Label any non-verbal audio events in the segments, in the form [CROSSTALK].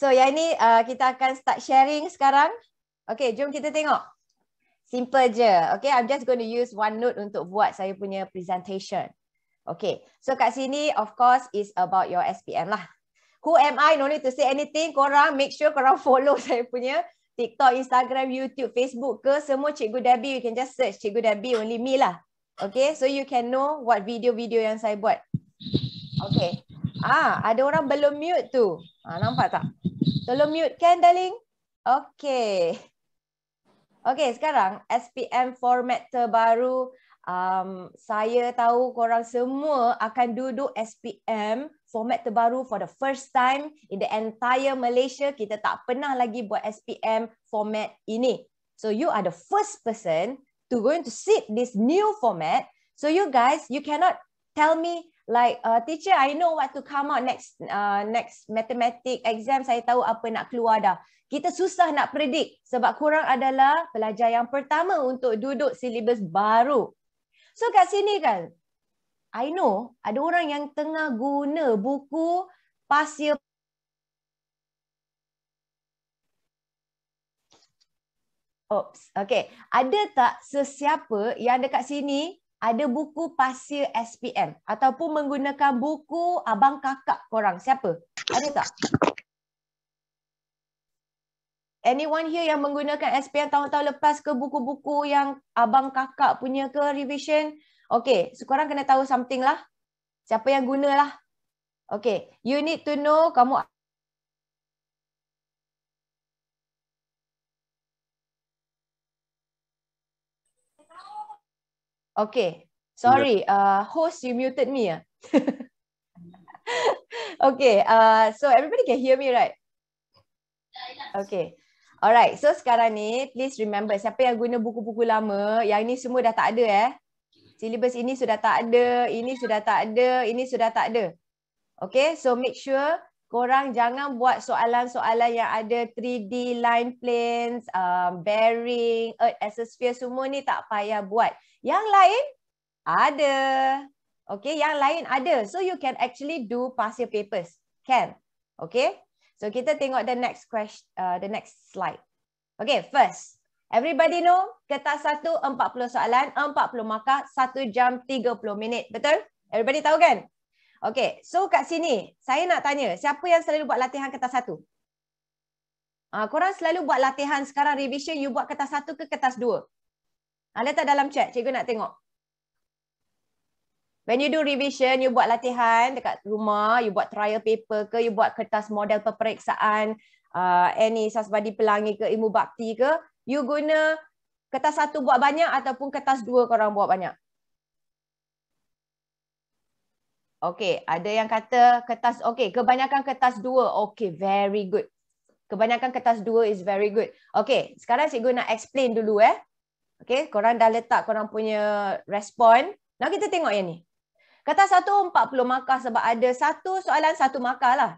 So yang ini uh, kita akan start sharing sekarang. Okay, jom kita tengok. Simple je. Okay, I'm just going to use one note untuk buat saya punya presentation. Okay, so kat sini of course is about your SPM lah. Who am I? No need to say anything. Korang make sure korang [LAUGHS] follow saya punya TikTok, Instagram, YouTube, Facebook ke semua Cikgu Debbie. You can just search Cikgu Debbie only me lah. Okay, so you can know what video-video yang saya buat. Okay. Ah, ada orang belum mute tu. Ah, nampak tak? Tolong mute kan darling? Okay. Okay sekarang SPM format terbaru. Um, saya tahu korang semua akan duduk SPM format terbaru for the first time in the entire Malaysia. Kita tak pernah lagi buat SPM format ini. So you are the first person to going to sit this new format. So you guys, you cannot tell me like uh, teacher I know what to come out next uh, next mathematics exam saya tahu apa nak keluar dah. Kita susah nak predict sebab kurang adalah pelajar yang pertama untuk duduk silibus baru. So kat sini kan I know ada orang yang tengah guna buku pasir. Oops, okay. Ada tak sesiapa yang dekat sini ada buku pasir SPM ataupun menggunakan buku abang kakak korang. Siapa? Ada tak? Anyone here yang menggunakan SPM tahun-tahun lepas ke buku-buku yang abang kakak punya ke revision? Okey so korang kena tahu something lah. Siapa yang gunalah? Okey you need to know kamu Okay. Sorry, uh, host, you muted me. Uh. [LAUGHS] okay, uh, so everybody can hear me, right? Okay. Alright, so sekarang ni, please remember, siapa yang guna buku-buku lama, yang ni semua dah tak ada eh. Silibus ini sudah tak ada, ini sudah tak ada, ini sudah tak ada. Okay, so make sure korang jangan buat soalan-soalan yang ada 3D line planes, um, bearing, earth atmosphere, semua ni tak payah buat. Yang lain ada. Okay, yang lain ada. So you can actually do pasir papers. Can. Okay. So kita tengok the next question, uh, the next slide. Okay, first. Everybody know, kertas satu 40 soalan, 40 markah, 1 jam 30 minit. Betul? Everybody tahu kan? Okay, so kat sini saya nak tanya, siapa yang selalu buat latihan kertas satu? Uh, korang selalu buat latihan sekarang revision, you buat kertas satu ke kertas dua? Ha, letak dalam chat, cikgu nak tengok. When you do revision, you buat latihan dekat rumah, you buat trial paper ke, you buat kertas model peperiksaan, uh, any sasbadi pelangi ke, ilmu bakti ke, you guna kertas satu buat banyak ataupun kertas dua korang buat banyak. Okay, ada yang kata kertas, okay, kebanyakan kertas dua, okay, very good. Kebanyakan kertas dua is very good. Okay, sekarang cikgu nak explain dulu eh. Okay, korang dah letak korang punya respon. Now kita tengok yang ni. Kata satu 40 markah sebab ada satu soalan satu markah lah.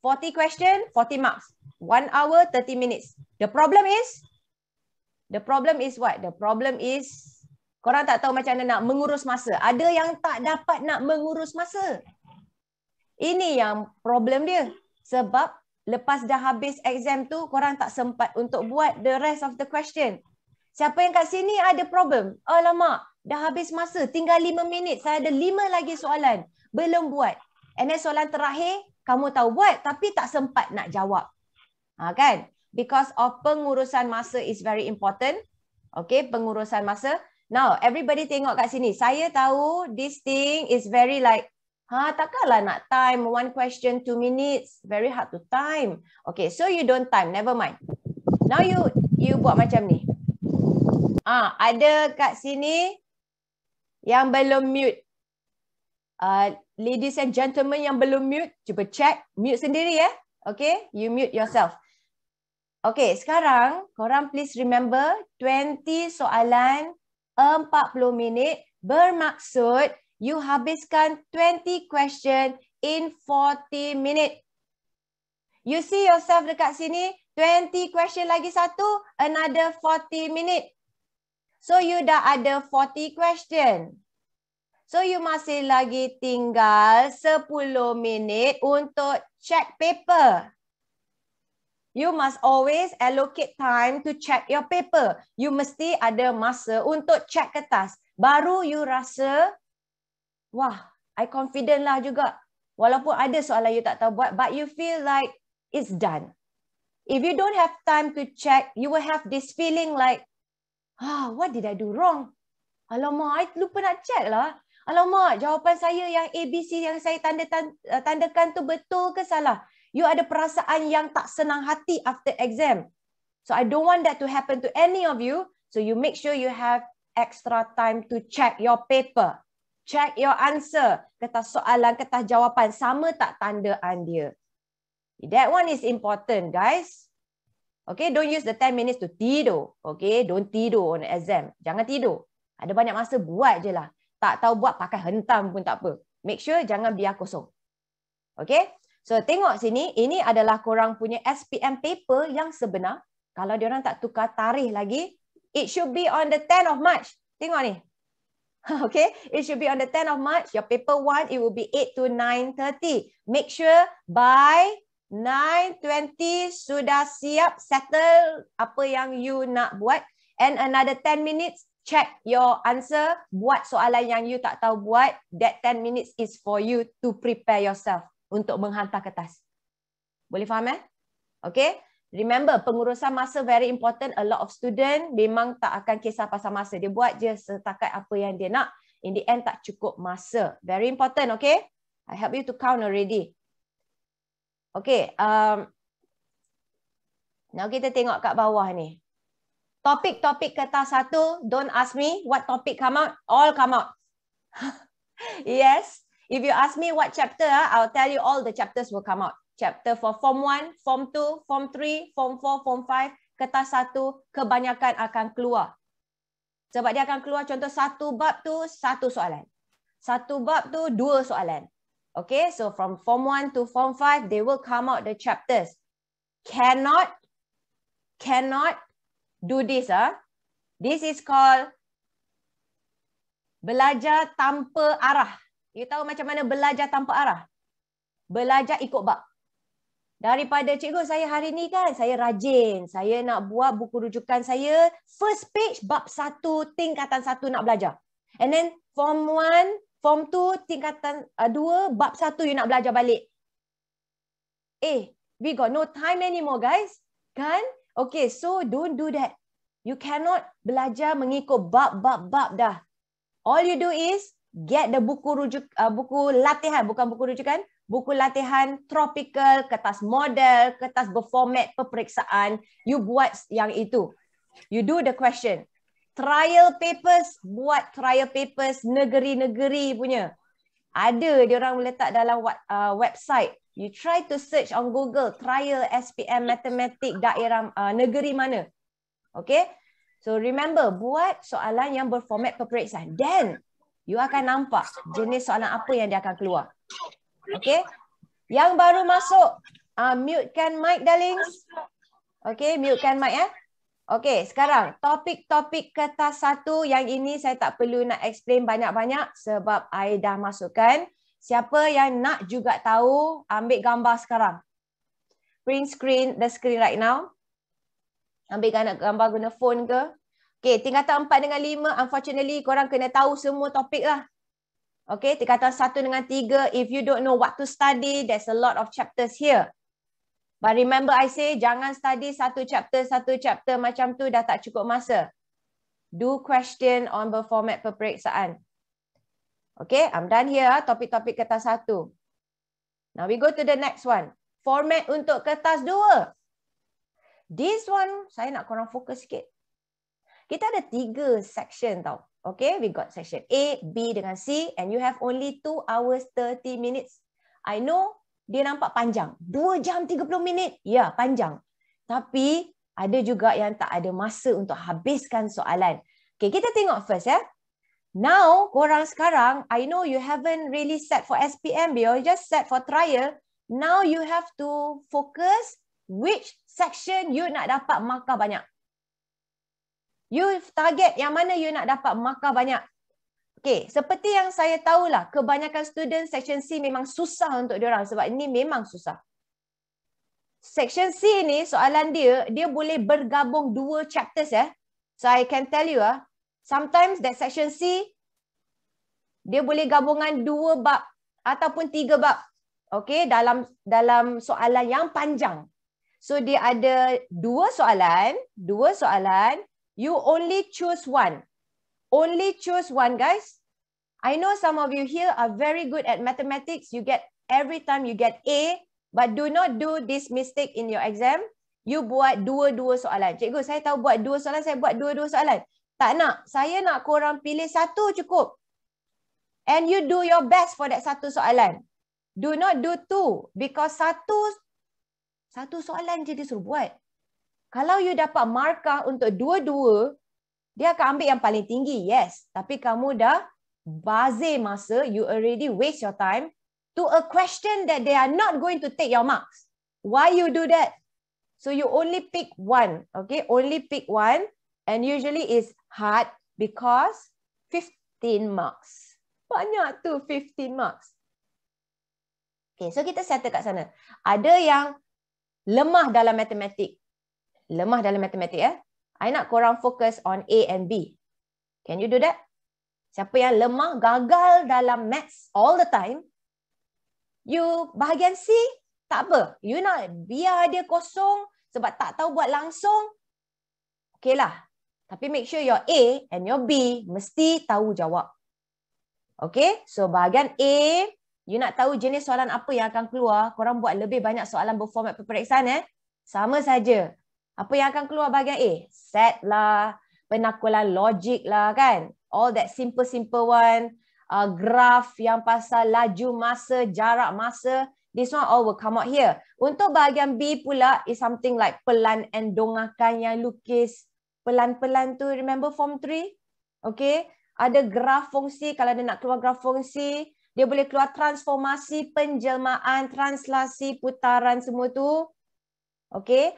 40 question, 40 marks. 1 hour, 30 minutes. The problem is, the problem is what? The problem is, korang tak tahu macam mana nak mengurus masa. Ada yang tak dapat nak mengurus masa. Ini yang problem dia. Sebab lepas dah habis exam tu, korang tak sempat untuk buat the rest of the question. Siapa yang kat sini ada problem? Alamak, dah habis masa. Tinggal lima minit. Saya ada lima lagi soalan. Belum buat. And then soalan terakhir, kamu tahu buat tapi tak sempat nak jawab. Ha, kan? Because of pengurusan masa is very important. Okay, pengurusan masa. Now, everybody tengok kat sini. Saya tahu this thing is very like, ha, takkanlah nak time one question, two minutes. Very hard to time. Okay, so you don't time. Never mind. Now you you buat macam ni. Ah, ada kat sini yang belum mute. Uh, ladies and gentlemen yang belum mute, cuba check. Mute sendiri ya. Okay, you mute yourself. Okay, sekarang korang please remember 20 soalan 40 minit bermaksud you habiskan 20 question in 40 minit. You see yourself dekat sini, 20 question lagi satu, another 40 minit. So you dah ada 40 question. So you masih lagi tinggal 10 minit untuk check paper. You must always allocate time to check your paper. You mesti ada masa untuk check kertas. Baru you rasa, wah, I confident lah juga. Walaupun ada soalan you tak tahu buat, but you feel like it's done. If you don't have time to check, you will have this feeling like, Ah, what did I do wrong? Alamak, I lupa nak check lah. Alamak, jawapan saya yang ABC yang saya tanda eh, tandakan tu betul ke salah? You ada perasaan yang tak senang hati after exam. So I don't want that to happen to any of you. So you make sure you have extra time to check your paper. Check your answer. Kertas soalan, kertas jawapan sama tak tanda andia. That one is important, guys. Okay, don't use the 10 minutes to tidur. Okay, don't tidur on exam. Jangan tidur. Ada banyak masa buat je lah. Tak tahu buat pakai hentam pun tak apa. Make sure jangan biar kosong. Okay, so tengok sini. Ini adalah korang punya SPM paper yang sebenar. Kalau diorang tak tukar tarikh lagi, it should be on the 10 of March. Tengok ni. [LAUGHS] Okay, it should be on the 10 of March. Your paper one it will be 8 to 9.30. Make sure by 9.20 sudah siap settle apa yang you nak buat and another 10 minutes check your answer buat soalan yang you tak tahu buat that 10 minutes is for you to prepare yourself untuk menghantar kertas boleh faham eh okay Remember, pengurusan masa very important. A lot of student memang tak akan kisah pasal masa. Dia buat je setakat apa yang dia nak. In the end, tak cukup masa. Very important, okay? I help you to count already. Okey, um, now kita tengok kat bawah ni. Topik-topik kertas satu, don't ask me what topic come out, all come out. [LAUGHS] yes, if you ask me what chapter, ah, I'll tell you all the chapters will come out. Chapter for form 1, form 2, form 3, form 4, form 5, kertas satu, kebanyakan akan keluar. Sebab dia akan keluar contoh satu bab tu, satu soalan. Satu bab tu, dua soalan. Okay, so from form 1 to form 5, they will come out the chapters. Cannot, cannot do this. ah. This is called belajar tanpa arah. You tahu macam mana belajar tanpa arah? Belajar ikut bak. Daripada cikgu saya hari ni kan, saya rajin. Saya nak buat buku rujukan saya. First page, bab satu, tingkatan satu nak belajar. And then form one, form 2 tingkatan 2 uh, bab 1 you nak belajar balik. Eh, we got no time anymore guys. Kan? Okay, so don't do that. You cannot belajar mengikut bab-bab-bab dah. All you do is get the buku rujuk uh, buku latihan bukan buku rujukan buku latihan tropical kertas model kertas berformat peperiksaan you buat yang itu you do the question trial papers buat trial papers negeri-negeri punya ada dia orang letak dalam uh, website you try to search on google trial SPM matematik daerah uh, negeri mana okay so remember buat soalan yang berformat peperiksaan then you akan nampak jenis soalan apa yang dia akan keluar okay yang baru masuk uh, mutekan mic darling. okay mutekan mic eh ya. Okey, sekarang topik-topik kertas satu yang ini saya tak perlu nak explain banyak-banyak sebab saya dah masukkan. Siapa yang nak juga tahu, ambil gambar sekarang. Print screen the screen right now. Ambil gambar guna phone ke. Okey, tingkatan empat dengan lima, unfortunately korang kena tahu semua topik lah. Okey, tingkatan satu dengan tiga, if you don't know what to study, there's a lot of chapters here. But remember I say jangan study satu chapter satu chapter macam tu dah tak cukup masa. Do question on format peperiksaan. Okay, I'm done here. Ah, topik-topik kertas satu. Now we go to the next one. Format untuk kertas dua. This one, saya nak korang fokus sikit. Kita ada tiga section tau. Okay, we got section A, B dengan C. And you have only 2 hours 30 minutes. I know dia nampak panjang. 2 jam 30 minit, ya panjang. Tapi ada juga yang tak ada masa untuk habiskan soalan. Okay, kita tengok first ya. Now, korang sekarang, I know you haven't really set for SPM, but you just set for trial. Now you have to focus which section you nak dapat markah banyak. You target yang mana you nak dapat markah banyak. Okay, seperti yang saya tahulah, kebanyakan student section C memang susah untuk diorang sebab ini memang susah. Section C ni soalan dia, dia boleh bergabung dua chapters eh. So I can tell you ah, sometimes that section C, dia boleh gabungan dua bab ataupun tiga bab. Okay, dalam dalam soalan yang panjang. So dia ada dua soalan, dua soalan, you only choose one only choose one guys i know some of you here are very good at mathematics you get every time you get a but do not do this mistake in your exam you buat dua-dua soalan cikgu saya tahu buat dua soalan saya buat dua-dua soalan tak nak saya nak korang pilih satu cukup and you do your best for that satu soalan do not do two because satu satu soalan je dia suruh buat kalau you dapat markah untuk dua-dua, dia akan ambil yang paling tinggi. Yes, tapi kamu dah bazir masa, you already waste your time to a question that they are not going to take your marks. Why you do that? So you only pick one, okay? Only pick one and usually is hard because 15 marks. Banyak tu 15 marks. Okay, so kita settle kat sana. Ada yang lemah dalam matematik. Lemah dalam matematik eh. I nak korang fokus on A and B. Can you do that? Siapa yang lemah, gagal dalam maths all the time, you bahagian C, tak apa. You nak biar dia kosong sebab tak tahu buat langsung, okey lah. Tapi make sure your A and your B mesti tahu jawab. Okay, so bahagian A, you nak tahu jenis soalan apa yang akan keluar, korang buat lebih banyak soalan berformat peperiksaan eh. Sama saja, apa yang akan keluar bahagian A? Set lah, penakulan logik lah kan. All that simple-simple one, uh, graf yang pasal laju masa, jarak masa, this one all will come out here. Untuk bahagian B pula is something like pelan and dongakan yang lukis pelan-pelan tu remember form 3? Okay, ada graf fungsi kalau dia nak keluar graf fungsi, dia boleh keluar transformasi, penjelmaan, translasi, putaran semua tu. Okay,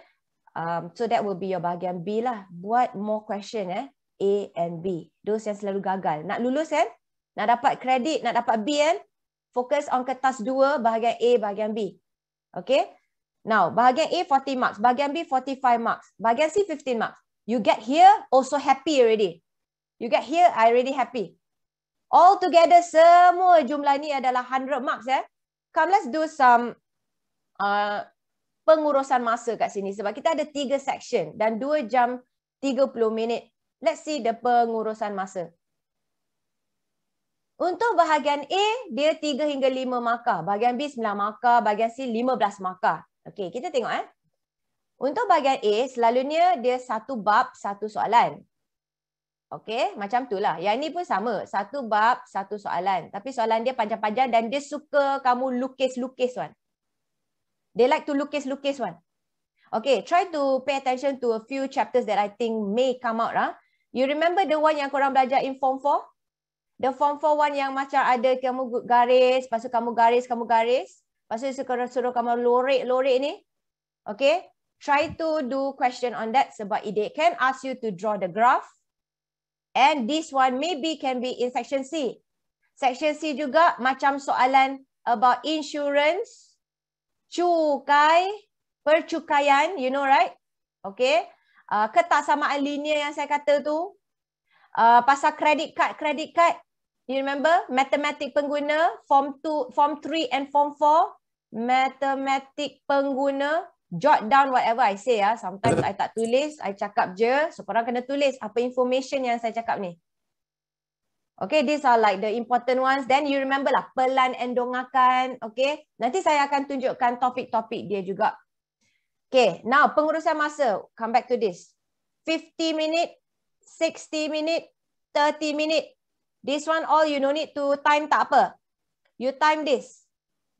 Um, so that will be your bahagian B lah. Buat more question eh. A and B. Those yang selalu gagal. Nak lulus kan? Nak dapat kredit, nak dapat B kan? Fokus on kertas 2, bahagian A, bahagian B. Okay? Now, bahagian A 40 marks. Bahagian B 45 marks. Bahagian C 15 marks. You get here, also happy already. You get here, I already happy. All together, semua jumlah ni adalah 100 marks eh. Come, let's do some uh, pengurusan masa kat sini sebab kita ada tiga section dan dua jam tiga puluh minit. Let's see the pengurusan masa. Untuk bahagian A, dia tiga hingga lima markah. Bahagian B, sembilan markah. Bahagian C, lima belas markah. Okay, kita tengok. Eh. Untuk bahagian A, selalunya dia satu bab, satu soalan. Okay, macam tu lah. Yang ini pun sama. Satu bab, satu soalan. Tapi soalan dia panjang-panjang dan dia suka kamu lukis-lukis. Kan. They like to lukis-lukis one. Okay, try to pay attention to a few chapters that I think may come out. Huh? Ah. You remember the one yang korang belajar in Form four? The Form four one yang macam ada kamu garis, lepas kamu garis, kamu garis. Lepas tu sekarang suruh kamu lori lori ini. Okay, try to do question on that sebab ide. can ask you to draw the graph. And this one maybe can be in section C. Section C juga macam soalan about insurance cukai percukaian you know right okay uh, ketak sama linear yang saya kata tu uh, pasal credit card credit card you remember matematik pengguna form 2 form 3 and form 4 matematik pengguna jot down whatever i say ya sometimes i tak tulis i cakap je so korang kena tulis apa information yang saya cakap ni Okay, these are like the important ones. Then you remember lah, pelan endongakan. Okay, nanti saya akan tunjukkan topik-topik dia juga. Okay, now pengurusan masa. Come back to this. 50 minit, 60 minit, 30 minit. This one all you no need to time tak apa. You time this.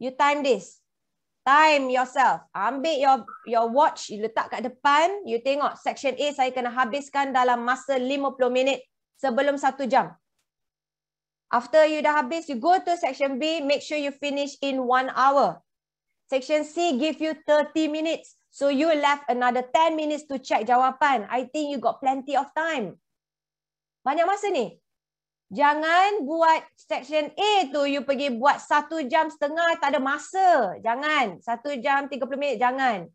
You time this. Time yourself. Ambil your your watch, you letak kat depan. You tengok section A saya kena habiskan dalam masa 50 minit sebelum 1 jam. After you dah habis, you go to section B, make sure you finish in one hour. Section C give you 30 minutes. So you left another 10 minutes to check jawapan. I think you got plenty of time. Banyak masa ni. Jangan buat section A tu, you pergi buat satu jam setengah, tak ada masa. Jangan. satu jam tiga puluh minit, jangan.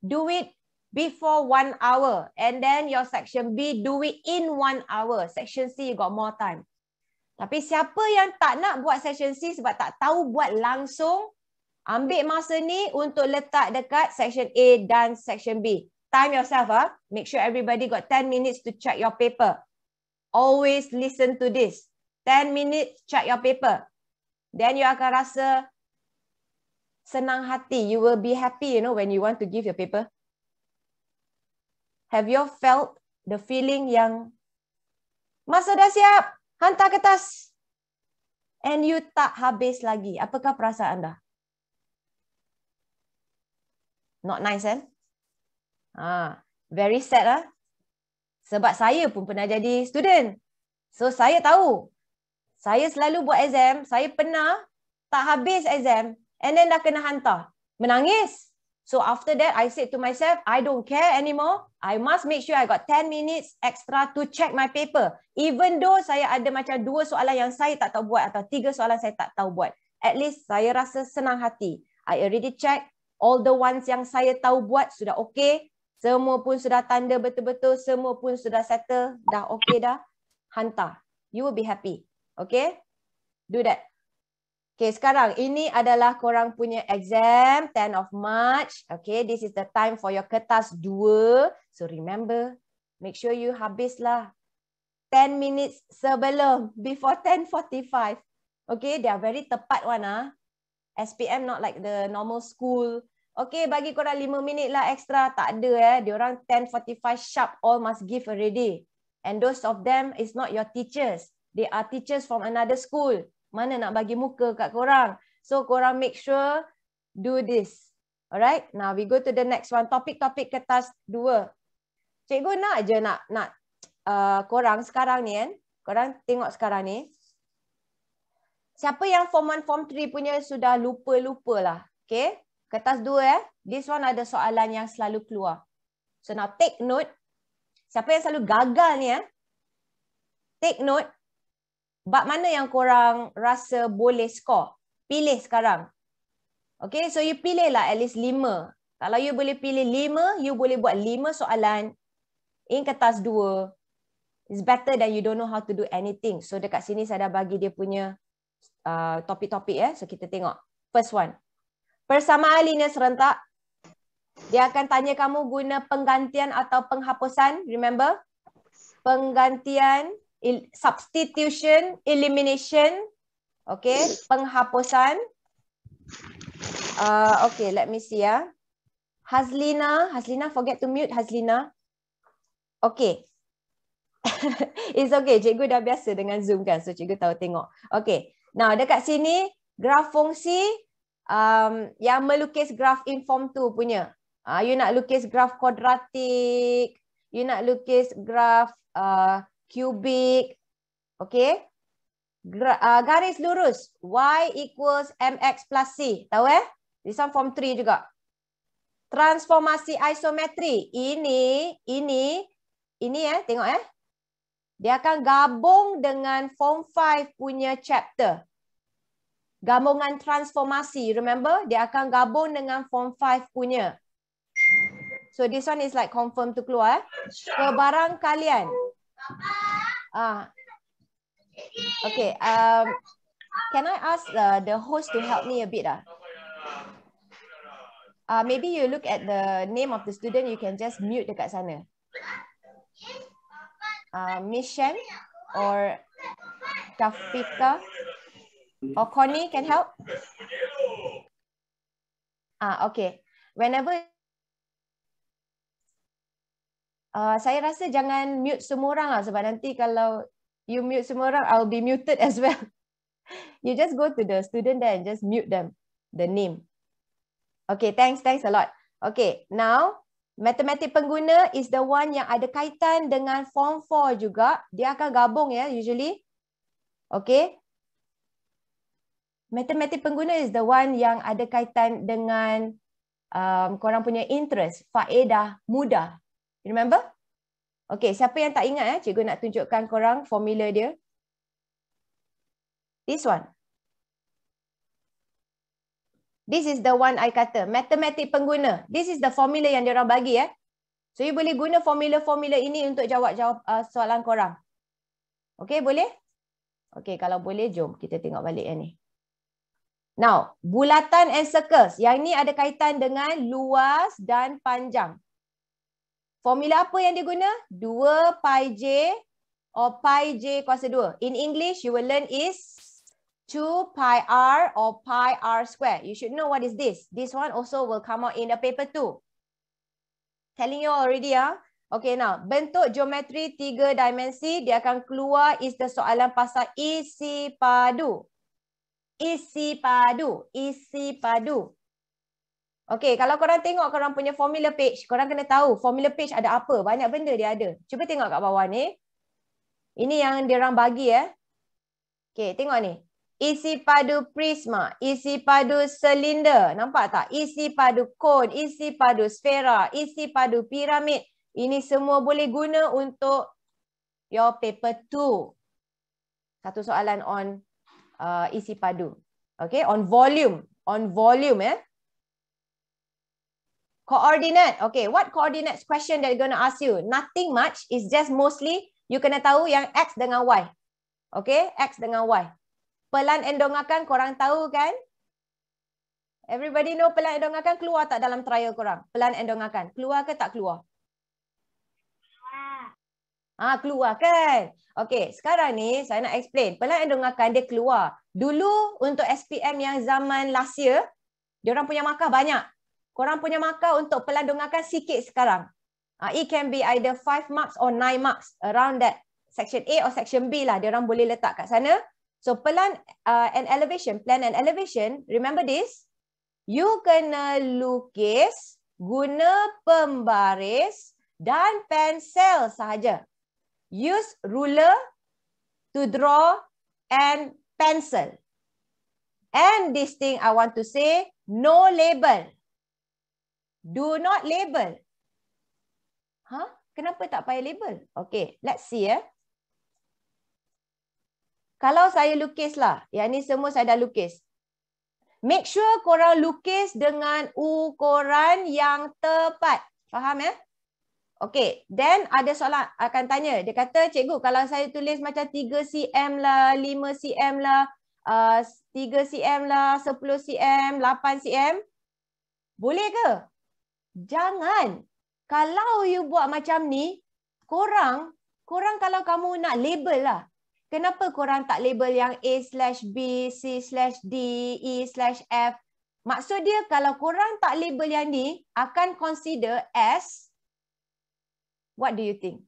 Do it before one hour. And then your section B, do it in one hour. Section C, you got more time. Tapi siapa yang tak nak buat session C sebab tak tahu buat langsung, ambil masa ni untuk letak dekat section A dan section B. Time yourself. Huh? Ah. Make sure everybody got 10 minutes to check your paper. Always listen to this. 10 minutes, check your paper. Then you akan rasa senang hati. You will be happy you know, when you want to give your paper. Have you felt the feeling yang masa dah siap? hantar kertas and you tak habis lagi. Apakah perasaan anda? Not nice, eh? Ha, very sad, lah. Sebab saya pun pernah jadi student. So, saya tahu. Saya selalu buat exam. Saya pernah tak habis exam. And then dah kena hantar. Menangis. So after that, I said to myself, I don't care anymore. I must make sure I got 10 minutes extra to check my paper. Even though saya ada macam dua soalan yang saya tak tahu buat atau tiga soalan saya tak tahu buat. At least saya rasa senang hati. I already check all the ones yang saya tahu buat sudah okay. Semua pun sudah tanda betul-betul. Semua pun sudah settle. Dah okay dah. Hantar. You will be happy. Okay? Do that. Okay, sekarang ini adalah korang punya exam 10 of March. Okay, this is the time for your kertas 2. So remember, make sure you habislah 10 minutes sebelum, before 10.45. Okay, they are very tepat one ah. SPM not like the normal school. Okay, bagi korang 5 minit lah extra, tak ada eh. Diorang 10.45 sharp all must give already. And those of them is not your teachers. They are teachers from another school mana nak bagi muka kat korang. So korang make sure do this. Alright, now we go to the next one. Topik-topik kertas dua. Cikgu nak je nak nak uh, korang sekarang ni kan. Korang tengok sekarang ni. Siapa yang form 1, form 3 punya sudah lupa-lupa lah. Okay, kertas dua eh. This one ada soalan yang selalu keluar. So now take note. Siapa yang selalu gagal ni eh. Take note bab mana yang korang rasa boleh skor? Pilih sekarang. Okay, so you pilihlah at least lima. Kalau you boleh pilih lima, you boleh buat lima soalan in kertas dua. It's better than you don't know how to do anything. So dekat sini saya dah bagi dia punya uh, topik-topik. Uh, eh. So kita tengok. First one. Persamaan linear serentak. Dia akan tanya kamu guna penggantian atau penghapusan. Remember? Penggantian. Penggantian substitution, elimination, okay, penghapusan. Uh, okay, let me see ya. Hazlina, Hazlina, forget to mute Hazlina. Okay. [LAUGHS] It's okay, cikgu dah biasa dengan Zoom kan, so cikgu tahu tengok. Okay, now dekat sini, graf fungsi um, yang melukis graf inform tu punya. Uh, you nak lukis graf kuadratik, you nak lukis graf... Uh, cubic. Okay. Uh, garis lurus. Y equals MX plus C. Tahu eh? This one form 3 juga. Transformasi isometri. Ini, ini, ini eh. Tengok eh. Dia akan gabung dengan form 5 punya chapter. Gabungan transformasi. Remember? Dia akan gabung dengan form 5 punya. So this one is like confirm to keluar. Eh? Kebarang kalian. Ah. Okay. Um, can I ask uh, the host to help me a bit? Uh? Uh, maybe you look at the name of the student, you can just mute dekat sana. Uh, Miss Shen or Tafika or Connie can help? Ah, uh, okay. Whenever uh, saya rasa jangan mute semua orang lah sebab nanti kalau you mute semua orang, I'll be muted as well. [LAUGHS] you just go to the student then just mute them, the name. Okay, thanks, thanks a lot. Okay, now, matematik pengguna is the one yang ada kaitan dengan form 4 juga. Dia akan gabung ya, usually. Okay. Matematik pengguna is the one yang ada kaitan dengan um, korang punya interest, faedah, mudah. You remember? Okay, siapa yang tak ingat, eh? cikgu nak tunjukkan korang formula dia. This one. This is the one I kata, matematik pengguna. This is the formula yang dia diorang bagi. Eh? So, you boleh guna formula-formula ini untuk jawab-jawab uh, soalan korang. Okay, boleh? Okay, kalau boleh, jom kita tengok balik yang ni. Now, bulatan and circles. Yang ni ada kaitan dengan luas dan panjang. Formula apa yang dia guna? 2 pi j or pi j kuasa 2. In English, you will learn is 2 pi r or pi r square. You should know what is this. This one also will come out in the paper too. Telling you already ah. Okay now, bentuk geometri tiga dimensi dia akan keluar is the soalan pasal Isi padu. Isi padu. Isi padu. Okay, kalau korang tengok korang punya formula page, korang kena tahu formula page ada apa. Banyak benda dia ada. Cuba tengok kat bawah ni. Ini yang diorang bagi ya. Eh. Okay, tengok ni. Isi padu prisma, isi padu silinder. Nampak tak? Isi padu kon, isi padu sfera, isi padu piramid. Ini semua boleh guna untuk your paper 2. Satu soalan on uh, isi padu. Okay, on volume. On volume ya. Eh. Koordinat, Okay, what coordinates question they're going to ask you? Nothing much. It's just mostly you kena tahu yang X dengan Y. Okay, X dengan Y. Pelan endongakan korang tahu kan? Everybody know pelan endongakan keluar tak dalam trial korang? Pelan endongakan. Keluar ke tak keluar? Ah, keluar kan? Okay, sekarang ni saya nak explain. Pelan endongakan dia keluar. Dulu untuk SPM yang zaman last year, orang punya markah banyak korang punya markah untuk pelandungakan sikit sekarang. Uh, it can be either 5 marks or 9 marks around that section A or section B lah. Diorang boleh letak kat sana. So plan uh, and elevation, plan and elevation, remember this. You kena lukis guna pembaris dan pensel sahaja. Use ruler to draw and pencil. And this thing I want to say, no label. Do not label. Ha? Huh? Kenapa tak payah label? Okay, let's see ya. Eh. Kalau saya lukis lah, yang ni semua saya dah lukis. Make sure korang lukis dengan ukuran yang tepat. Faham ya? Eh? Okay, then ada soalan akan tanya. Dia kata, cikgu kalau saya tulis macam 3 cm lah, 5 cm lah, uh, 3 cm lah, 10 cm, 8 cm. Boleh ke? Jangan. Kalau you buat macam ni, korang, korang kalau kamu nak label lah. Kenapa korang tak label yang A slash B, C slash D, E slash F. Maksud dia kalau korang tak label yang ni, akan consider as, what do you think?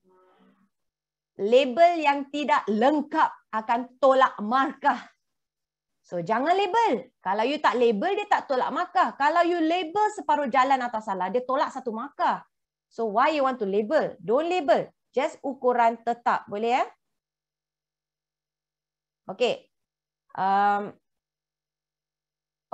Label yang tidak lengkap akan tolak markah. So jangan label. Kalau you tak label, dia tak tolak markah. Kalau you label separuh jalan atau salah, dia tolak satu markah. So why you want to label? Don't label. Just ukuran tetap. Boleh ya? Eh? Okay. Um,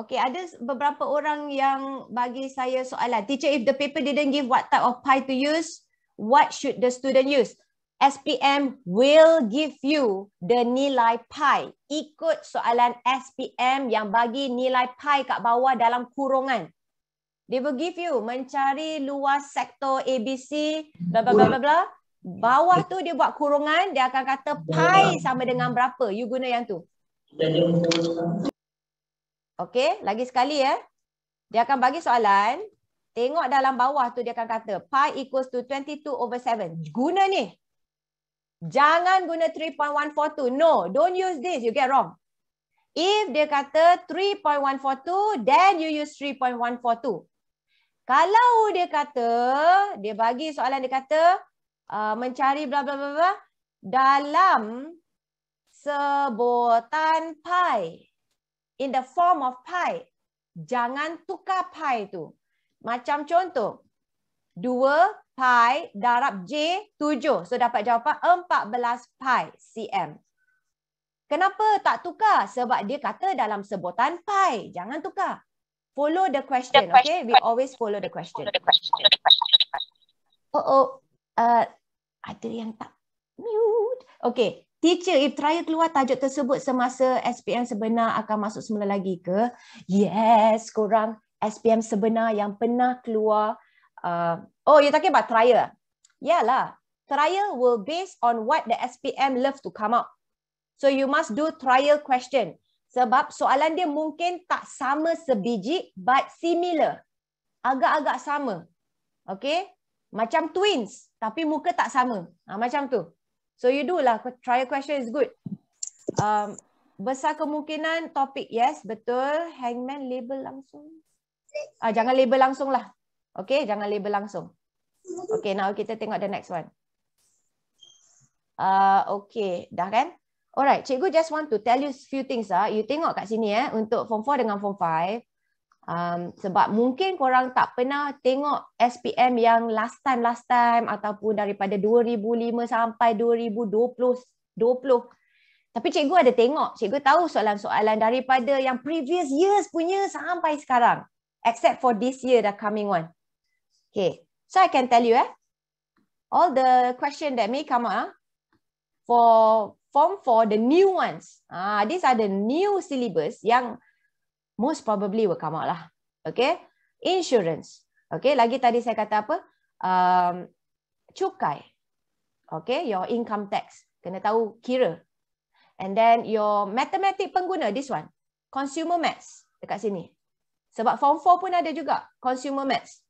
okay, ada beberapa orang yang bagi saya soalan. Teacher, if the paper didn't give what type of pie to use, what should the student use? SPM will give you the nilai pi. Ikut soalan SPM yang bagi nilai pi kat bawah dalam kurungan. They will give you mencari luas sektor ABC, bla bla bla bla. bla. Bawah tu dia buat kurungan, dia akan kata pi sama dengan berapa. You guna yang tu. Okay, lagi sekali ya. Eh. Dia akan bagi soalan. Tengok dalam bawah tu dia akan kata pi equals to 22 over 7. Guna ni. Jangan guna 3.142. No, don't use this. You get wrong. If dia kata 3.142, then you use 3.142. Kalau dia kata, dia bagi soalan dia kata, uh, mencari bla bla bla bla, dalam sebutan pi, in the form of pi, jangan tukar pi tu. Macam contoh, 2 pi darab J 7. So dapat jawapan 14 pi cm. Kenapa tak tukar? Sebab dia kata dalam sebutan pi. Jangan tukar. Follow the question, the question. okay? We always follow the question. Oh, oh. Uh, ada yang tak mute. Okay. Teacher, if try keluar tajuk tersebut semasa SPM sebenar akan masuk semula lagi ke? Yes, korang. SPM sebenar yang pernah keluar uh, oh you talking about trial yeah lah trial will based on what the SPM love to come out so you must do trial question sebab soalan dia mungkin tak sama sebiji but similar agak-agak sama okay macam twins tapi muka tak sama ha, macam tu so you do lah trial question is good um, besar kemungkinan topik yes betul hangman label langsung ah jangan label langsung lah Okay, jangan label langsung. Okay, now kita tengok the next one. Uh, okay, dah kan? Alright, cikgu just want to tell you few things. Ah, You tengok kat sini eh, untuk form 4 dengan form 5. Um, sebab mungkin korang tak pernah tengok SPM yang last time-last time ataupun daripada 2005 sampai 2020. 20. Tapi cikgu ada tengok, cikgu tahu soalan-soalan daripada yang previous years punya sampai sekarang. Except for this year the coming one. Okay, so I can tell you, eh, all the question that may come up ah, for form for the new ones. Ah, these are the new syllabus yang most probably will come out lah. Okay, insurance. Okay, lagi tadi saya kata apa? Um, cukai. Okay, your income tax. Kena tahu kira. And then your mathematics pengguna, this one. Consumer maths dekat sini. Sebab form 4 pun ada juga. Consumer maths.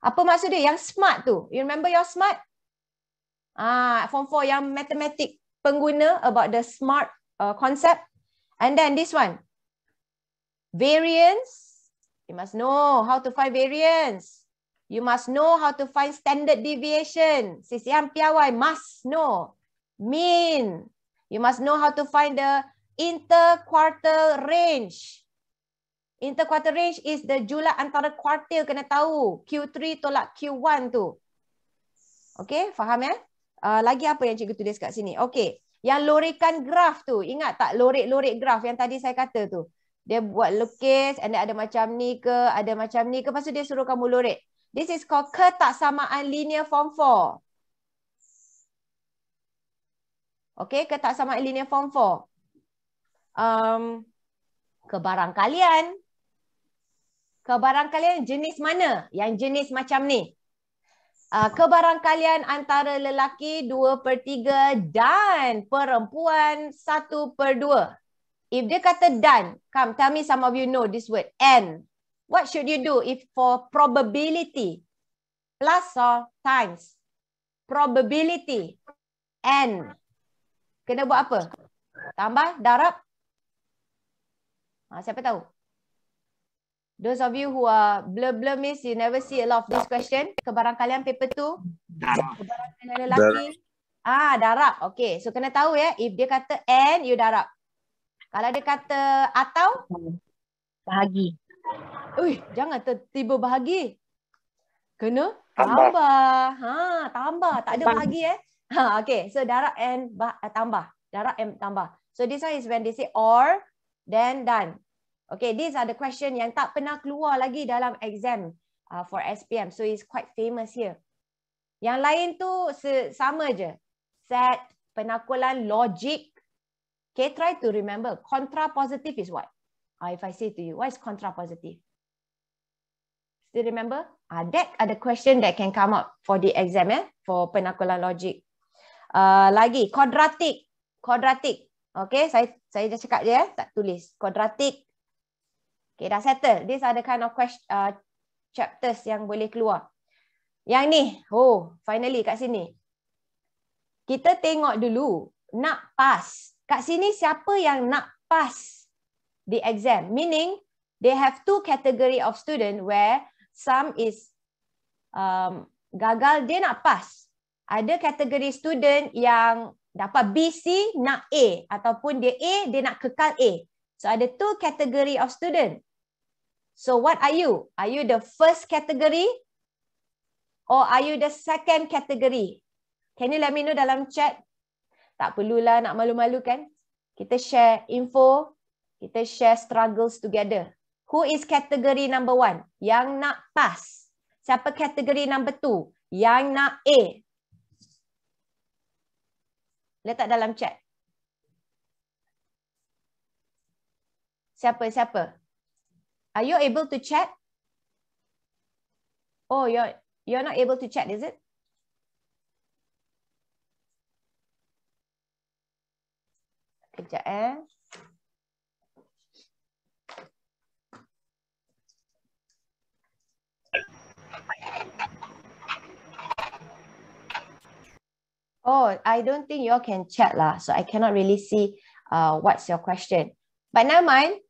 Apa maksud dia? Yang smart tu. You remember your smart? Ah, Form 4 yang matematik pengguna about the smart uh, concept. And then this one. Variance. You must know how to find variance. You must know how to find standard deviation. Sisian piawai must know. Mean. You must know how to find the interquartile range. Interquarter range is the jumlah antara kuartil kena tahu. Q3 tolak Q1 tu. Okay, faham ya? Uh, lagi apa yang cikgu tulis kat sini? Okay, yang lorikan graf tu. Ingat tak lorik-lorik graf yang tadi saya kata tu? Dia buat lukis, anda ada macam ni ke, ada macam ni ke. Lepas dia suruh kamu lorik. This is called ketaksamaan linear form 4. Okay, ketaksamaan linear form 4. Um, kebarangkalian Kebarangkalian jenis mana yang jenis macam ni? Uh, kebarang antara lelaki 2 per 3 dan perempuan 1 per 2. If dia kata dan, come tell me some of you know this word, and. What should you do if for probability? Plus or times? Probability. And. Kena buat apa? Tambah, darab. Ha, ah, siapa tahu? Those of you who are blur blur miss, you never see a lot of this question. Kebarangkalian paper tu. Darab. Ah, darab. Okay. So, kena tahu ya. If dia kata and, you darab. Kalau dia kata atau. Bahagi. Ui, jangan tertiba bahagi. Kena tambah. tambah. Ha, tambah. Tak ada bahagi eh. Ha, okay. So, darab and bah, eh, tambah. Darab and tambah. So, this one is when they say or, then done. Okay, these are the question yang tak pernah keluar lagi dalam exam uh, for SPM. So it's quite famous here. Yang lain tu sama je. Set, penakulan, logic. Okay, try to remember. Contra positive is what? Uh, if I say to you, what is contra positive? you remember? Uh, that are the question that can come up for the exam. Eh? For penakulan logic. Uh, lagi, quadratic. Quadratic. Okay, saya saya dah cakap je. Eh? Tak tulis. Quadratic. Okay, dah settle. These are the kind of question, uh, chapters yang boleh keluar. Yang ni, oh, finally kat sini. Kita tengok dulu, nak pass. Kat sini siapa yang nak pass the exam? Meaning, they have two category of student where some is um, gagal, dia nak pass. Ada kategori student yang dapat B C nak A ataupun dia A dia nak kekal A. So ada two category of student. So what are you? Are you the first category? Or are you the second category? Can you let me know dalam chat? Tak perlulah nak malu-malu kan? Kita share info. Kita share struggles together. Who is category number one? Yang nak pass. Siapa category number two? Yang nak A. Letak dalam chat. Siapa, siapa? Siapa? Are you able to chat? Oh, you're, you're not able to chat, is it? Kejap eh. Oh, I don't think you all can chat lah. So I cannot really see uh, what's your question. But never mind.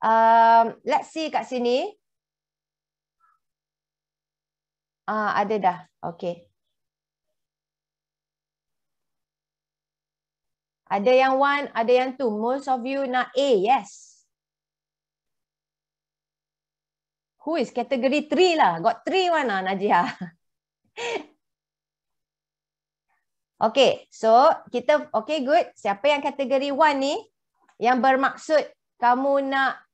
Um, let's see kat sini. Ah, uh, ada dah. Okay. Ada yang one, ada yang two. Most of you nak A, yes. Who is category three lah? Got three one lah Najiha. [LAUGHS] okay, so kita, okay good. Siapa yang category one ni? Yang bermaksud kamu nak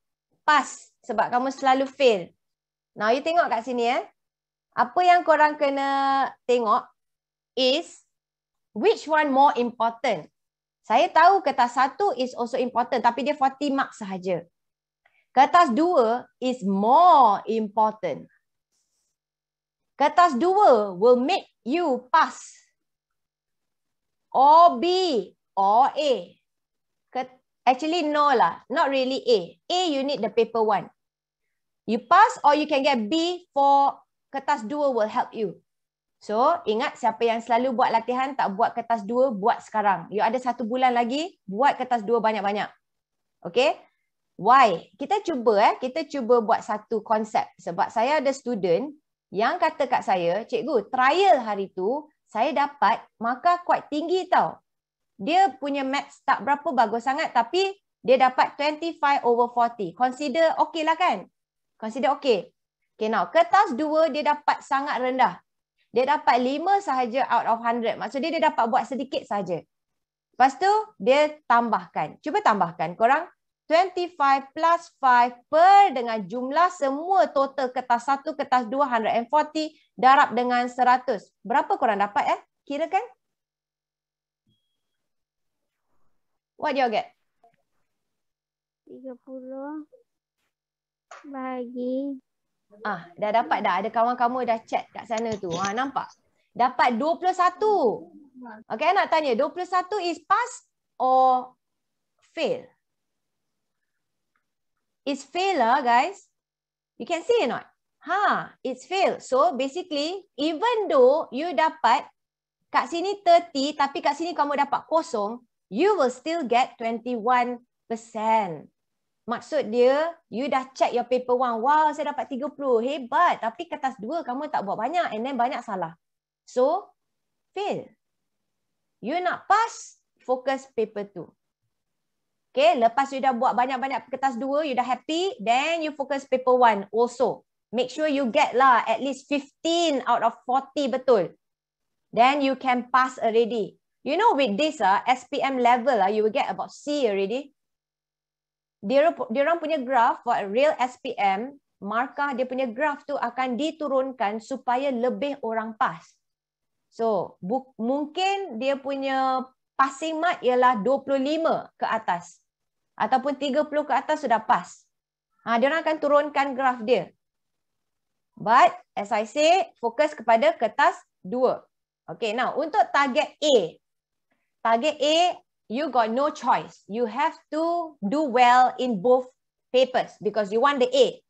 pass sebab kamu selalu fail. Now you tengok kat sini eh. Apa yang korang kena tengok is which one more important. Saya tahu kertas satu is also important tapi dia 40 mark sahaja. Kertas dua is more important. Kertas dua will make you pass. Or B or A. Actually, no lah. Not really A. A, you need the paper one. You pass or you can get B for kertas dua will help you. So, ingat siapa yang selalu buat latihan, tak buat kertas dua, buat sekarang. You ada satu bulan lagi, buat kertas dua banyak-banyak. Okay? Why? Kita cuba eh. Kita cuba buat satu konsep. Sebab saya ada student yang kata kat saya, Cikgu, trial hari tu saya dapat markah kuat tinggi tau dia punya maths tak berapa bagus sangat tapi dia dapat 25 over 40. Consider okey lah kan? Consider okey. Okay now, kertas 2 dia dapat sangat rendah. Dia dapat 5 sahaja out of 100. Maksudnya dia dapat buat sedikit sahaja. Lepas tu dia tambahkan. Cuba tambahkan korang. 25 plus 5 per dengan jumlah semua total kertas 1, kertas 2, 140 darab dengan 100. Berapa korang dapat eh? Kira kan? What do you get? 30 bagi. Ah, dah dapat dah. Ada kawan kamu dah chat kat sana tu. Ha, nampak? Dapat 21. Okay, nak tanya. 21 is pass or fail? It's fail lah guys. You can see or not? Ha, it's fail. So basically, even though you dapat kat sini 30 tapi kat sini kamu dapat kosong, you will still get 21%. Maksud dia, you dah check your paper one. Wow, saya dapat 30. Hebat. Tapi kertas dua, kamu tak buat banyak. And then banyak salah. So, fail. You nak pass, focus paper two. Okay, lepas you dah buat banyak-banyak kertas dua, you dah happy, then you focus paper one also. Make sure you get lah at least 15 out of 40 betul. Then you can pass already. You know with this ah SPM level ah you will get about C already. Dia orang punya graph for real SPM, markah dia punya graph tu akan diturunkan supaya lebih orang pass. So, mungkin dia punya passing mark ialah 25 ke atas ataupun 30 ke atas sudah pass. Ha, dia orang akan turunkan graph dia. But as I say, fokus kepada kertas 2. Okay, now untuk target A, target A, you got no choice. You have to do well in both papers because you want the A.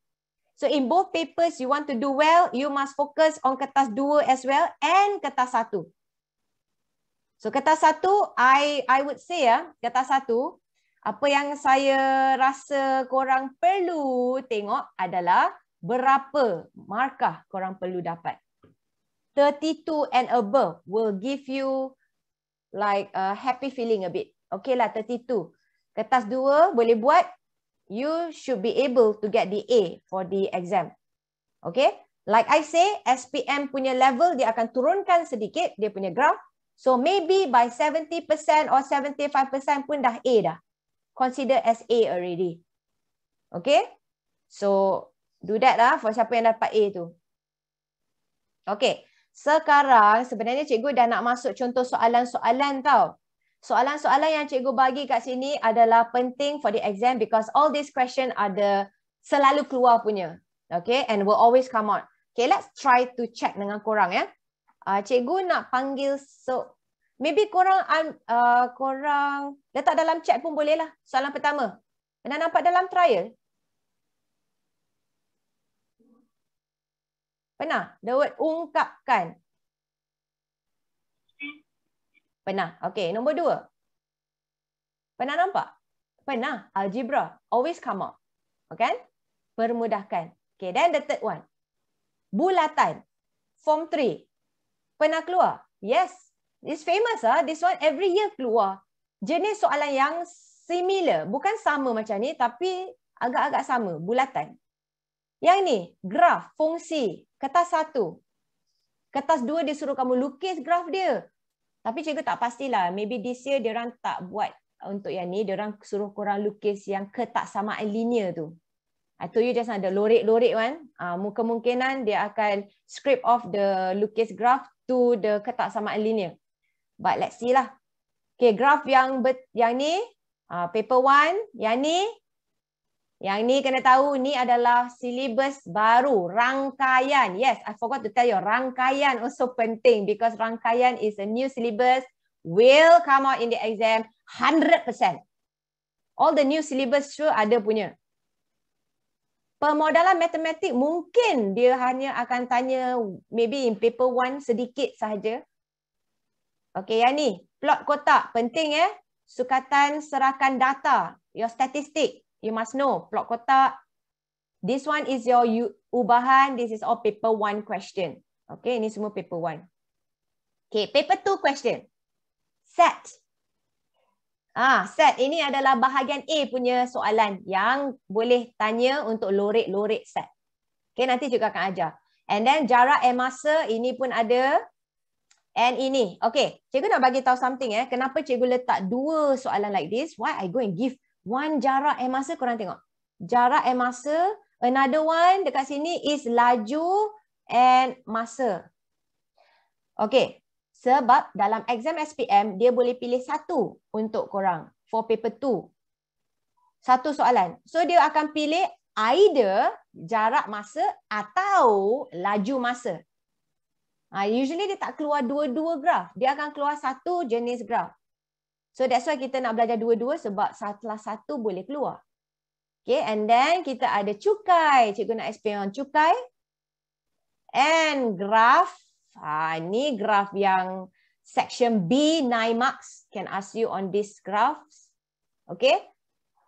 So in both papers, you want to do well, you must focus on kertas dua as well and kertas satu. So kertas satu, I I would say ya, kertas satu, apa yang saya rasa korang perlu tengok adalah berapa markah korang perlu dapat. 32 and above will give you like a happy feeling a bit. Okay lah 32. Kertas 2 boleh buat. You should be able to get the A for the exam. Okay. Like I say, SPM punya level dia akan turunkan sedikit dia punya graph. So maybe by 70% or 75% pun dah A dah. Consider as A already. Okay. So do that lah for siapa yang dapat A tu. Okay. Sekarang sebenarnya cikgu dah nak masuk contoh soalan-soalan tau. Soalan-soalan yang cikgu bagi kat sini adalah penting for the exam because all these question the selalu keluar punya. Okay, and will always come out. Okay, let's try to check dengan korang ya. Uh, cikgu nak panggil so maybe korang uh, korang letak dalam chat pun boleh lah. Soalan pertama. Pernah nampak dalam trial? Pernah? The word ungkapkan. Pernah. Okay, nombor dua. Pernah nampak? Pernah. Algebra. Always come up. Okay? Kan? Permudahkan. Okay, then the third one. Bulatan. Form three. Pernah keluar? Yes. It's famous. ah. This one every year keluar. Jenis soalan yang similar. Bukan sama macam ni, tapi agak-agak sama. Bulatan. Yang ni, graf, fungsi, kertas satu. Kertas dua dia suruh kamu lukis graf dia. Tapi cikgu tak pastilah. Maybe this year dia orang tak buat untuk yang ni. Dia orang suruh korang lukis yang sama linear tu. I told you just ada lorik-lorik kan. Uh, kemungkinan dia akan scrape off the lukis graf to the sama linear. But let's see lah. Okay, graf yang yang ni, uh, paper one, yang ni, yang ni kena tahu ni adalah silibus baru, rangkaian. Yes, I forgot to tell you, rangkaian also penting because rangkaian is a new syllabus will come out in the exam 100%. All the new syllabus sure ada punya. Pemodalan matematik mungkin dia hanya akan tanya maybe in paper 1 sedikit sahaja. Okay, yang ni plot kotak penting eh. Sukatan serahkan data, your statistic you must know plot kotak this one is your ubahan this is all paper 1 question okay ini semua paper 1 okay paper 2 question set ah set ini adalah bahagian A punya soalan yang boleh tanya untuk lorek-lorek set okay nanti juga akan ajar and then jarak and masa ini pun ada And ini, okay, cikgu nak bagi tahu something eh, kenapa cikgu letak dua soalan like this, why I go and give One jarak eh masa korang tengok. Jarak eh masa. Another one dekat sini is laju and masa. Okay. Sebab dalam exam SPM, dia boleh pilih satu untuk korang. For paper two. Satu soalan. So dia akan pilih either jarak masa atau laju masa. Ah, usually dia tak keluar dua-dua graf. Dia akan keluar satu jenis graf. So that's why kita nak belajar dua-dua sebab salah satu boleh keluar. Okay, and then kita ada cukai. Cikgu nak explain on cukai. And graf. Ha, ini graf yang section B, 9 marks. Can ask you on this graph. Okay.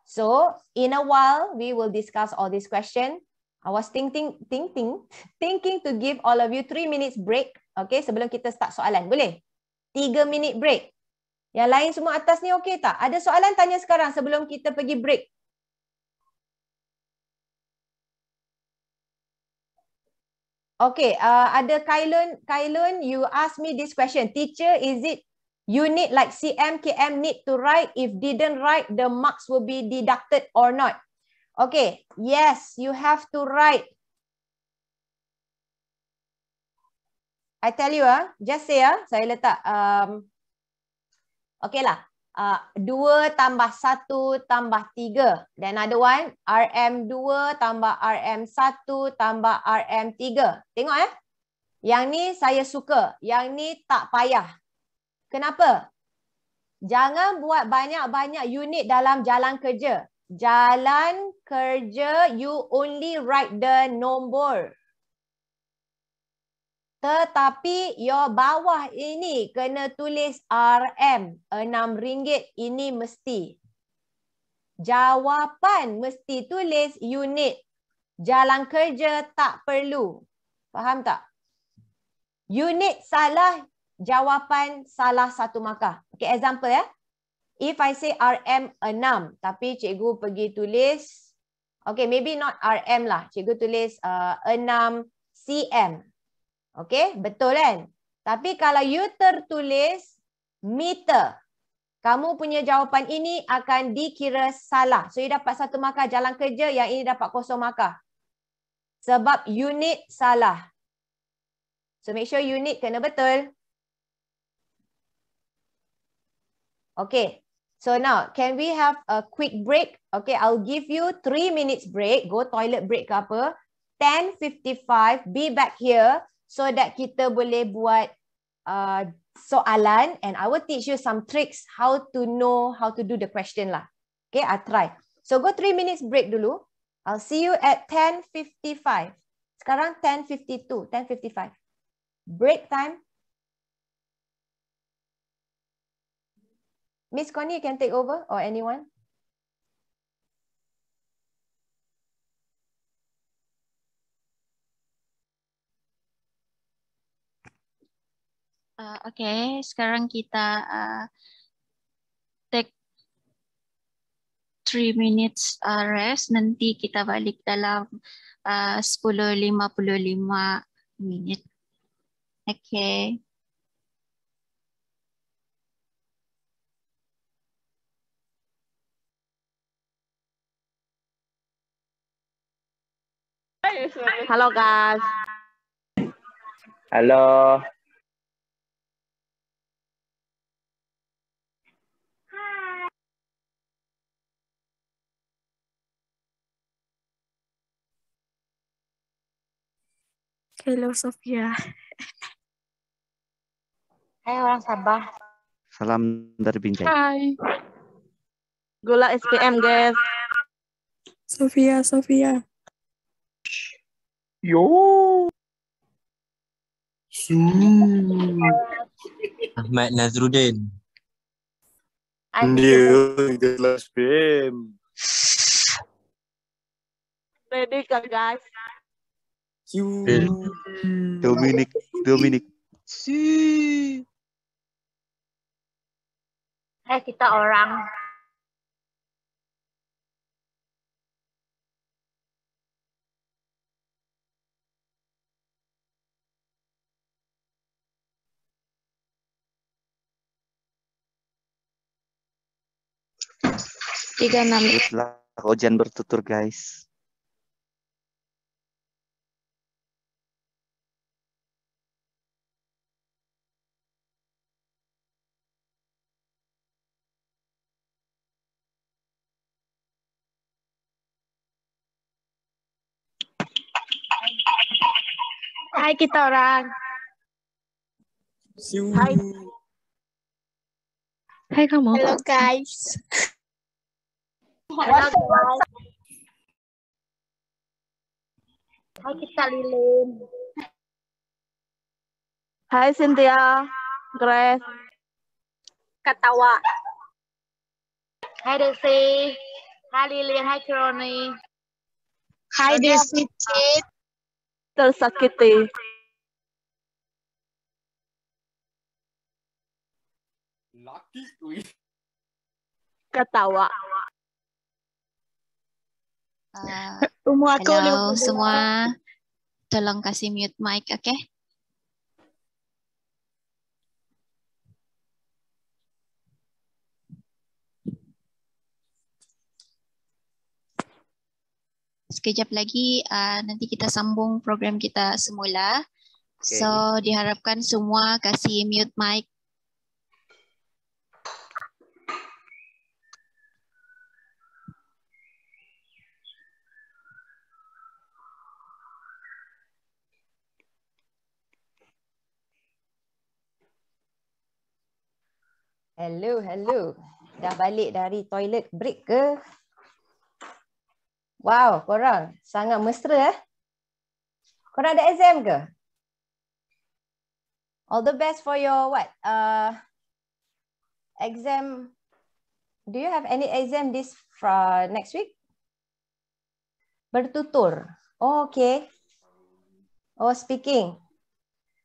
So, in a while, we will discuss all this question. I was thinking, thinking, [LAUGHS] thinking to give all of you 3 minutes break. Okay, sebelum kita start soalan. Boleh? 3 minute break. Yang lain semua atas ni okey tak? Ada soalan tanya sekarang sebelum kita pergi break. Okay, uh, ada Kailun. Kailun, you ask me this question. Teacher, is it you need like CM, KM need to write? If didn't write, the marks will be deducted or not? Okay, yes, you have to write. I tell you, ah, uh, just say, ah, uh, saya letak um, Okeylah. Uh, 2 tambah 1 tambah 3. Then another one. RM2 tambah RM1 tambah RM3. Tengok eh. Yang ni saya suka. Yang ni tak payah. Kenapa? Jangan buat banyak-banyak unit dalam jalan kerja. Jalan kerja, you only write the number. Tetapi your bawah ini kena tulis RM. enam ringgit. ini mesti. Jawapan mesti tulis unit. Jalan kerja tak perlu. Faham tak? Unit salah, jawapan salah satu markah. Okay, example ya. If I say RM6, tapi cikgu pergi tulis. Okay, maybe not RM lah. Cikgu tulis uh, 6 CM. Okey, betul kan? Tapi kalau you tertulis meter, kamu punya jawapan ini akan dikira salah. So you dapat satu markah jalan kerja, yang ini dapat kosong markah. Sebab unit salah. So make sure unit kena betul. Okay, so now can we have a quick break? Okay, I'll give you three minutes break. Go toilet break ke apa. 10.55, be back here so that kita boleh buat uh, soalan and I will teach you some tricks how to know how to do the question lah. Okay, I try. So go three minutes break dulu. I'll see you at 10.55. Sekarang 10.52, 10.55. Break time. Miss Connie, you can take over or anyone? Uh, ah, okay, sekarang kita uh, take three minutes uh, rest. Nanti kita balik dalam sepuluh lima puluh lima minit. Okay. Hello guys. Hello. Hello Sofia. Ya. Hai orang Sabah. Salam dari Binjai. Hai. Gula SPM, guys. Sofia, Sofia. Yo. Hmm. Ahmad Nazrudin. Dia jelas SPM. Ready, guys. Hmm. Dominic, Dominic. Si. Eh kita orang. Tiga enam. Lah, hujan bertutur guys. Hai kita orang. Hai. Hai kamu. Hello guys. Halo guys. Hai kita lilin. Hai Cynthia, Grace. Katawa. Hai Desi. Hai Lilin, hai Kroni. Hai Desi, tersakiti. Laki, Ketawa. Uh, Umur aku Halo semua, tolong kasih mute mic, oke? Okay? sekejap lagi uh, nanti kita sambung program kita semula. Okay. So diharapkan semua kasih mute mic. Hello, hello. Dah balik dari toilet break ke? Wow, korang sangat mesra eh. Korang ada exam ke? All the best for your what? Uh, exam. Do you have any exam this for next week? Bertutur. Oh, okay. Oh, speaking.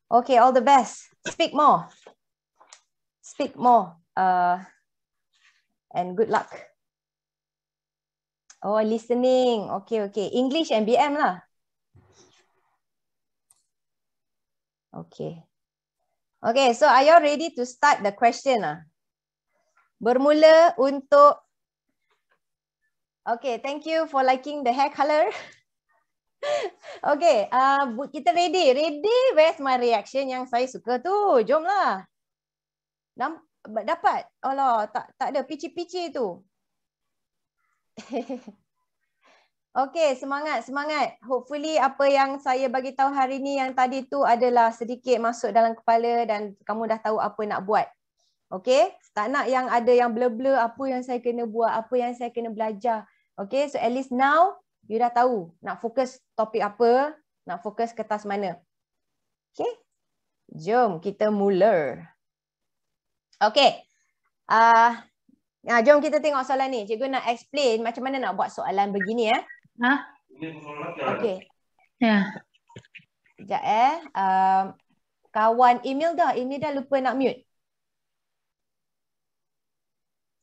Okay, all the best. Speak more. Speak more. Uh, and good luck. Oh, listening. Okay, okay. English and BM lah. Okay. Okay, so are you ready to start the question lah? Bermula untuk... Okay, thank you for liking the hair colour. [LAUGHS] okay, uh, kita ready. Ready? Where's my reaction yang saya suka tu? Jom lah. Dapat? Alah, tak, tak ada. Pici-pici tu. [LAUGHS] Okey, semangat, semangat. Hopefully apa yang saya bagi tahu hari ini yang tadi tu adalah sedikit masuk dalam kepala dan kamu dah tahu apa nak buat. Okey, tak nak yang ada yang blur-blur apa yang saya kena buat, apa yang saya kena belajar. Okey, so at least now you dah tahu nak fokus topik apa, nak fokus kertas mana. Okey, jom kita mula. Okey, uh, Ha, jom kita tengok soalan ni. Cikgu nak explain macam mana nak buat soalan begini ya. Ha? Okay. Ya. Sekejap eh. Um, kawan Imelda. dah lupa nak mute.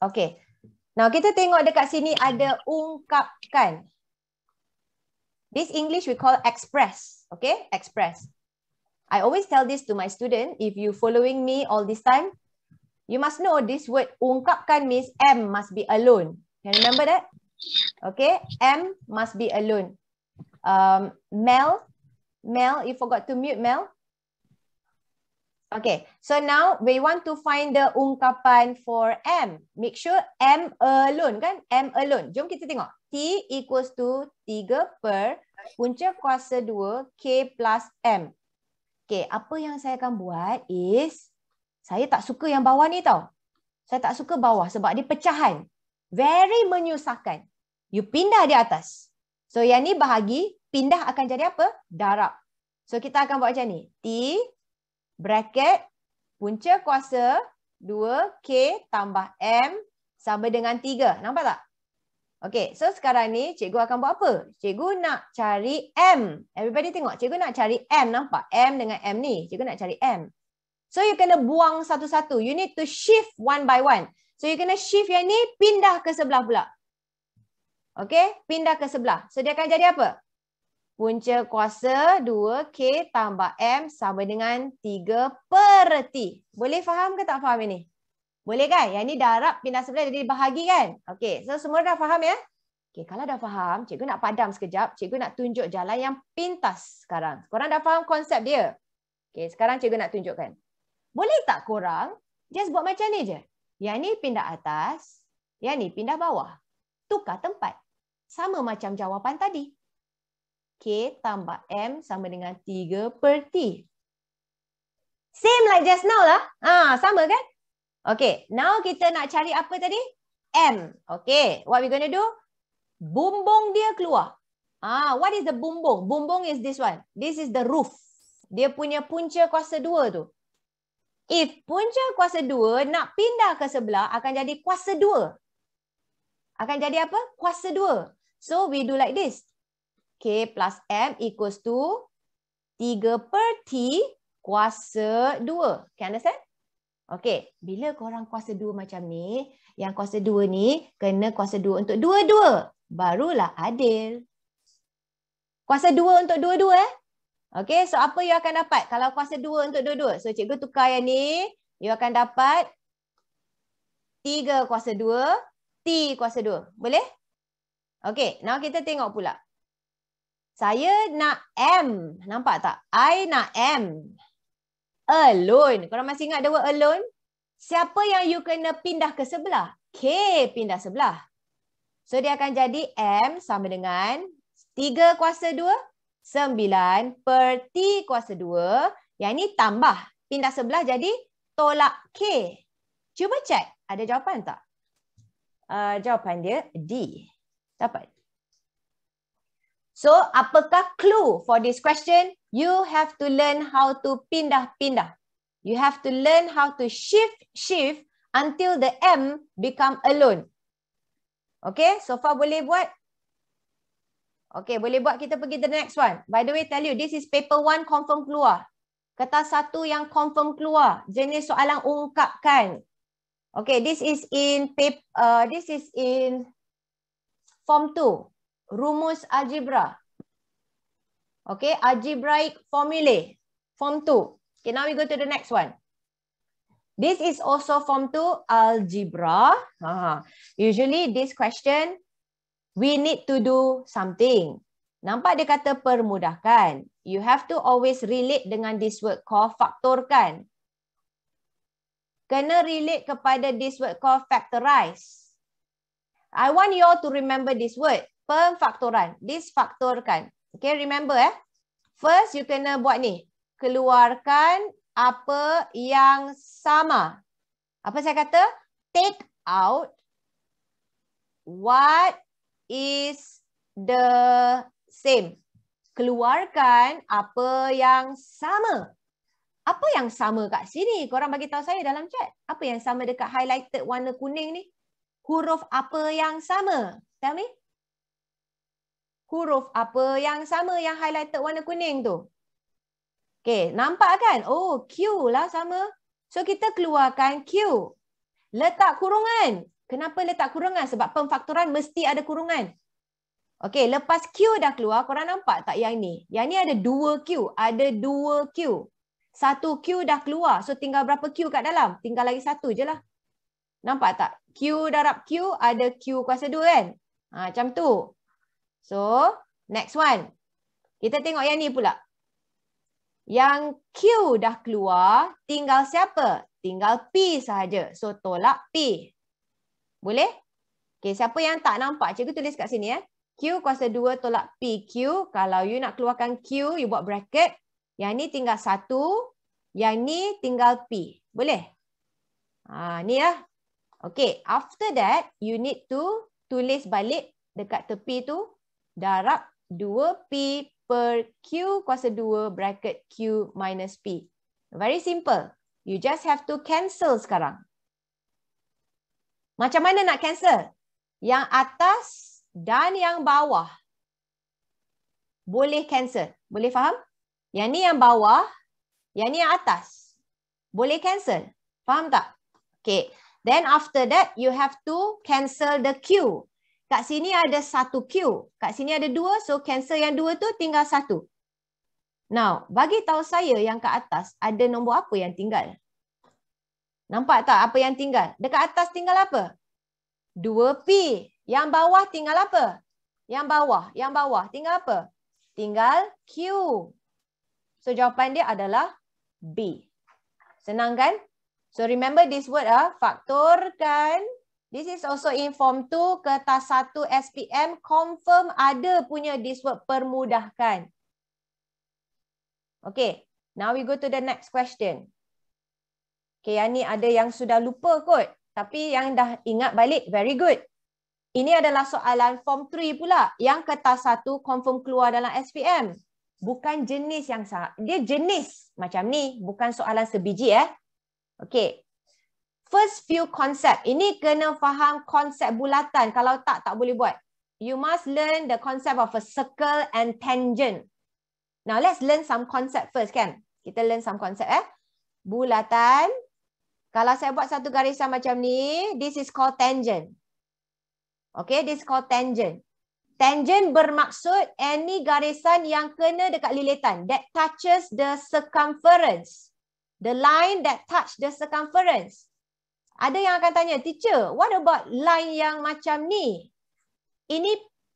Okay. Now kita tengok dekat sini ada ungkapkan. This English we call express. Okay? Express. I always tell this to my student. If you following me all this time, You must know this word ungkapkan means M must be alone. Can you remember that? Okay, M must be alone. Um, Mel, Mel, you forgot to mute Mel. Okay, so now we want to find the ungkapan for M. Make sure M alone kan? M alone. Jom kita tengok. T equals to 3 per punca kuasa 2 K plus M. Okay, apa yang saya akan buat is saya tak suka yang bawah ni tau. Saya tak suka bawah sebab dia pecahan. Very menyusahkan. You pindah di atas. So yang ni bahagi, pindah akan jadi apa? Darab. So kita akan buat macam ni. T bracket punca kuasa 2K tambah M sama dengan 3. Nampak tak? Okay, so sekarang ni cikgu akan buat apa? Cikgu nak cari M. Everybody tengok, cikgu nak cari M. Nampak? M dengan M ni. Cikgu nak cari M. So you kena buang satu-satu. You need to shift one by one. So you kena shift yang ni pindah ke sebelah pula. Okay, pindah ke sebelah. So dia akan jadi apa? Punca kuasa 2K tambah M sama dengan 3 per T. Boleh faham ke tak faham ini? Boleh kan? Yang ni darab pindah sebelah jadi bahagi kan? Okay, so semua dah faham ya? Okay, kalau dah faham, cikgu nak padam sekejap. Cikgu nak tunjuk jalan yang pintas sekarang. Korang dah faham konsep dia? Okay, sekarang cikgu nak tunjukkan boleh tak korang just buat macam ni je? Yang ni pindah atas, yang ni pindah bawah. Tukar tempat. Sama macam jawapan tadi. K tambah M sama dengan 3 per T. Same like just now lah. Ah, sama kan? Okay, now kita nak cari apa tadi? M. Okay, what we gonna do? Bumbung dia keluar. Ah, What is the bumbung? Bumbung is this one. This is the roof. Dia punya punca kuasa dua tu. If punca kuasa dua nak pindah ke sebelah, akan jadi kuasa dua. Akan jadi apa? Kuasa dua. So, we do like this. K plus M equals to 3 per T kuasa dua. Can understand? Okay. Bila korang kuasa dua macam ni, yang kuasa dua ni kena kuasa dua untuk dua-dua. Barulah adil. Kuasa dua untuk dua-dua eh. Okay, so apa you akan dapat kalau kuasa 2 untuk dua-dua? So cikgu tukar yang ni, you akan dapat 3 kuasa 2, T kuasa 2. Boleh? Okay, now kita tengok pula. Saya nak M. Nampak tak? I nak M. Alone. Korang masih ingat the word alone? Siapa yang you kena pindah ke sebelah? K pindah sebelah. So dia akan jadi M sama dengan 3 kuasa 2, Sembilan per T kuasa dua, Yang ini tambah. Pindah sebelah jadi tolak K. Cuba cek. Ada jawapan tak? Uh, jawapan dia D. Dapat. So apakah clue for this question? You have to learn how to pindah-pindah. You have to learn how to shift-shift until the M become alone. Okay, so far boleh buat? Okay, boleh buat kita pergi the next one. By the way, tell you, this is paper one confirm keluar. Kertas satu yang confirm keluar. Jenis soalan ungkapkan. Okay, this is in paper, uh, this is in form two. Rumus algebra. Okay, algebraic formulae. Form two. Okay, now we go to the next one. This is also form two, algebra. Uh ha, -huh. Ha. Usually this question We need to do something. Nampak dia kata permudahkan. You have to always relate dengan this word call faktorkan. Kena relate kepada this word call factorize. I want you all to remember this word. Pemfaktoran. This faktorkan. Okay, remember eh. First, you kena buat ni. Keluarkan apa yang sama. Apa saya kata? Take out what is the same. Keluarkan apa yang sama. Apa yang sama kat sini? Korang bagi tahu saya dalam chat. Apa yang sama dekat highlighted warna kuning ni? Huruf apa yang sama? Tell me. Huruf apa yang sama yang highlighted warna kuning tu? Okay, nampak kan? Oh, Q lah sama. So, kita keluarkan Q. Letak kurungan. Kenapa letak kurungan? Sebab pemfakturan mesti ada kurungan. Okey, lepas Q dah keluar, korang nampak tak yang ni? Yang ni ada dua Q. Ada dua Q. Satu Q dah keluar. So tinggal berapa Q kat dalam? Tinggal lagi satu je lah. Nampak tak? Q darab Q, ada Q kuasa dua kan? Ha, macam tu. So, next one. Kita tengok yang ni pula. Yang Q dah keluar, tinggal siapa? Tinggal P sahaja. So, tolak P. Boleh? Okay, siapa yang tak nampak, cikgu tulis kat sini ya. Eh. Q kuasa 2 tolak p q. Kalau you nak keluarkan Q, you buat bracket. Yang ni tinggal 1. Yang ni tinggal P. Boleh? Ha, ni lah. Okay, after that, you need to tulis balik dekat tepi tu. Darab 2P per Q kuasa 2 bracket Q minus P. Very simple. You just have to cancel sekarang. Macam mana nak cancel? Yang atas dan yang bawah boleh cancel. Boleh faham? Yang ni yang bawah, yang ni yang atas. Boleh cancel. Faham tak? Okay. Then after that, you have to cancel the Q. Kat sini ada satu Q. Kat sini ada dua, so cancel yang dua tu tinggal satu. Now, bagi tahu saya yang kat atas ada nombor apa yang tinggal? Nampak tak apa yang tinggal? Dekat atas tinggal apa? 2P. Yang bawah tinggal apa? Yang bawah, yang bawah tinggal apa? Tinggal Q. So jawapan dia adalah B. Senang kan? So remember this word ah, faktorkan. This is also in form 2 kertas 1 SPM confirm ada punya this word permudahkan. Okay, now we go to the next question. Okay, yang ni ada yang sudah lupa kot. Tapi yang dah ingat balik, very good. Ini adalah soalan form 3 pula. Yang kertas satu confirm keluar dalam SPM. Bukan jenis yang sangat. Dia jenis macam ni. Bukan soalan sebiji eh. Okay. First few concept. Ini kena faham konsep bulatan. Kalau tak, tak boleh buat. You must learn the concept of a circle and tangent. Now let's learn some concept first kan. Kita learn some concept eh. Bulatan. Bulatan. Kalau saya buat satu garisan macam ni, this is called tangent. Okay, this is called tangent. Tangent bermaksud any garisan yang kena dekat lilitan. That touches the circumference. The line that touch the circumference. Ada yang akan tanya, teacher, what about line yang macam ni? Ini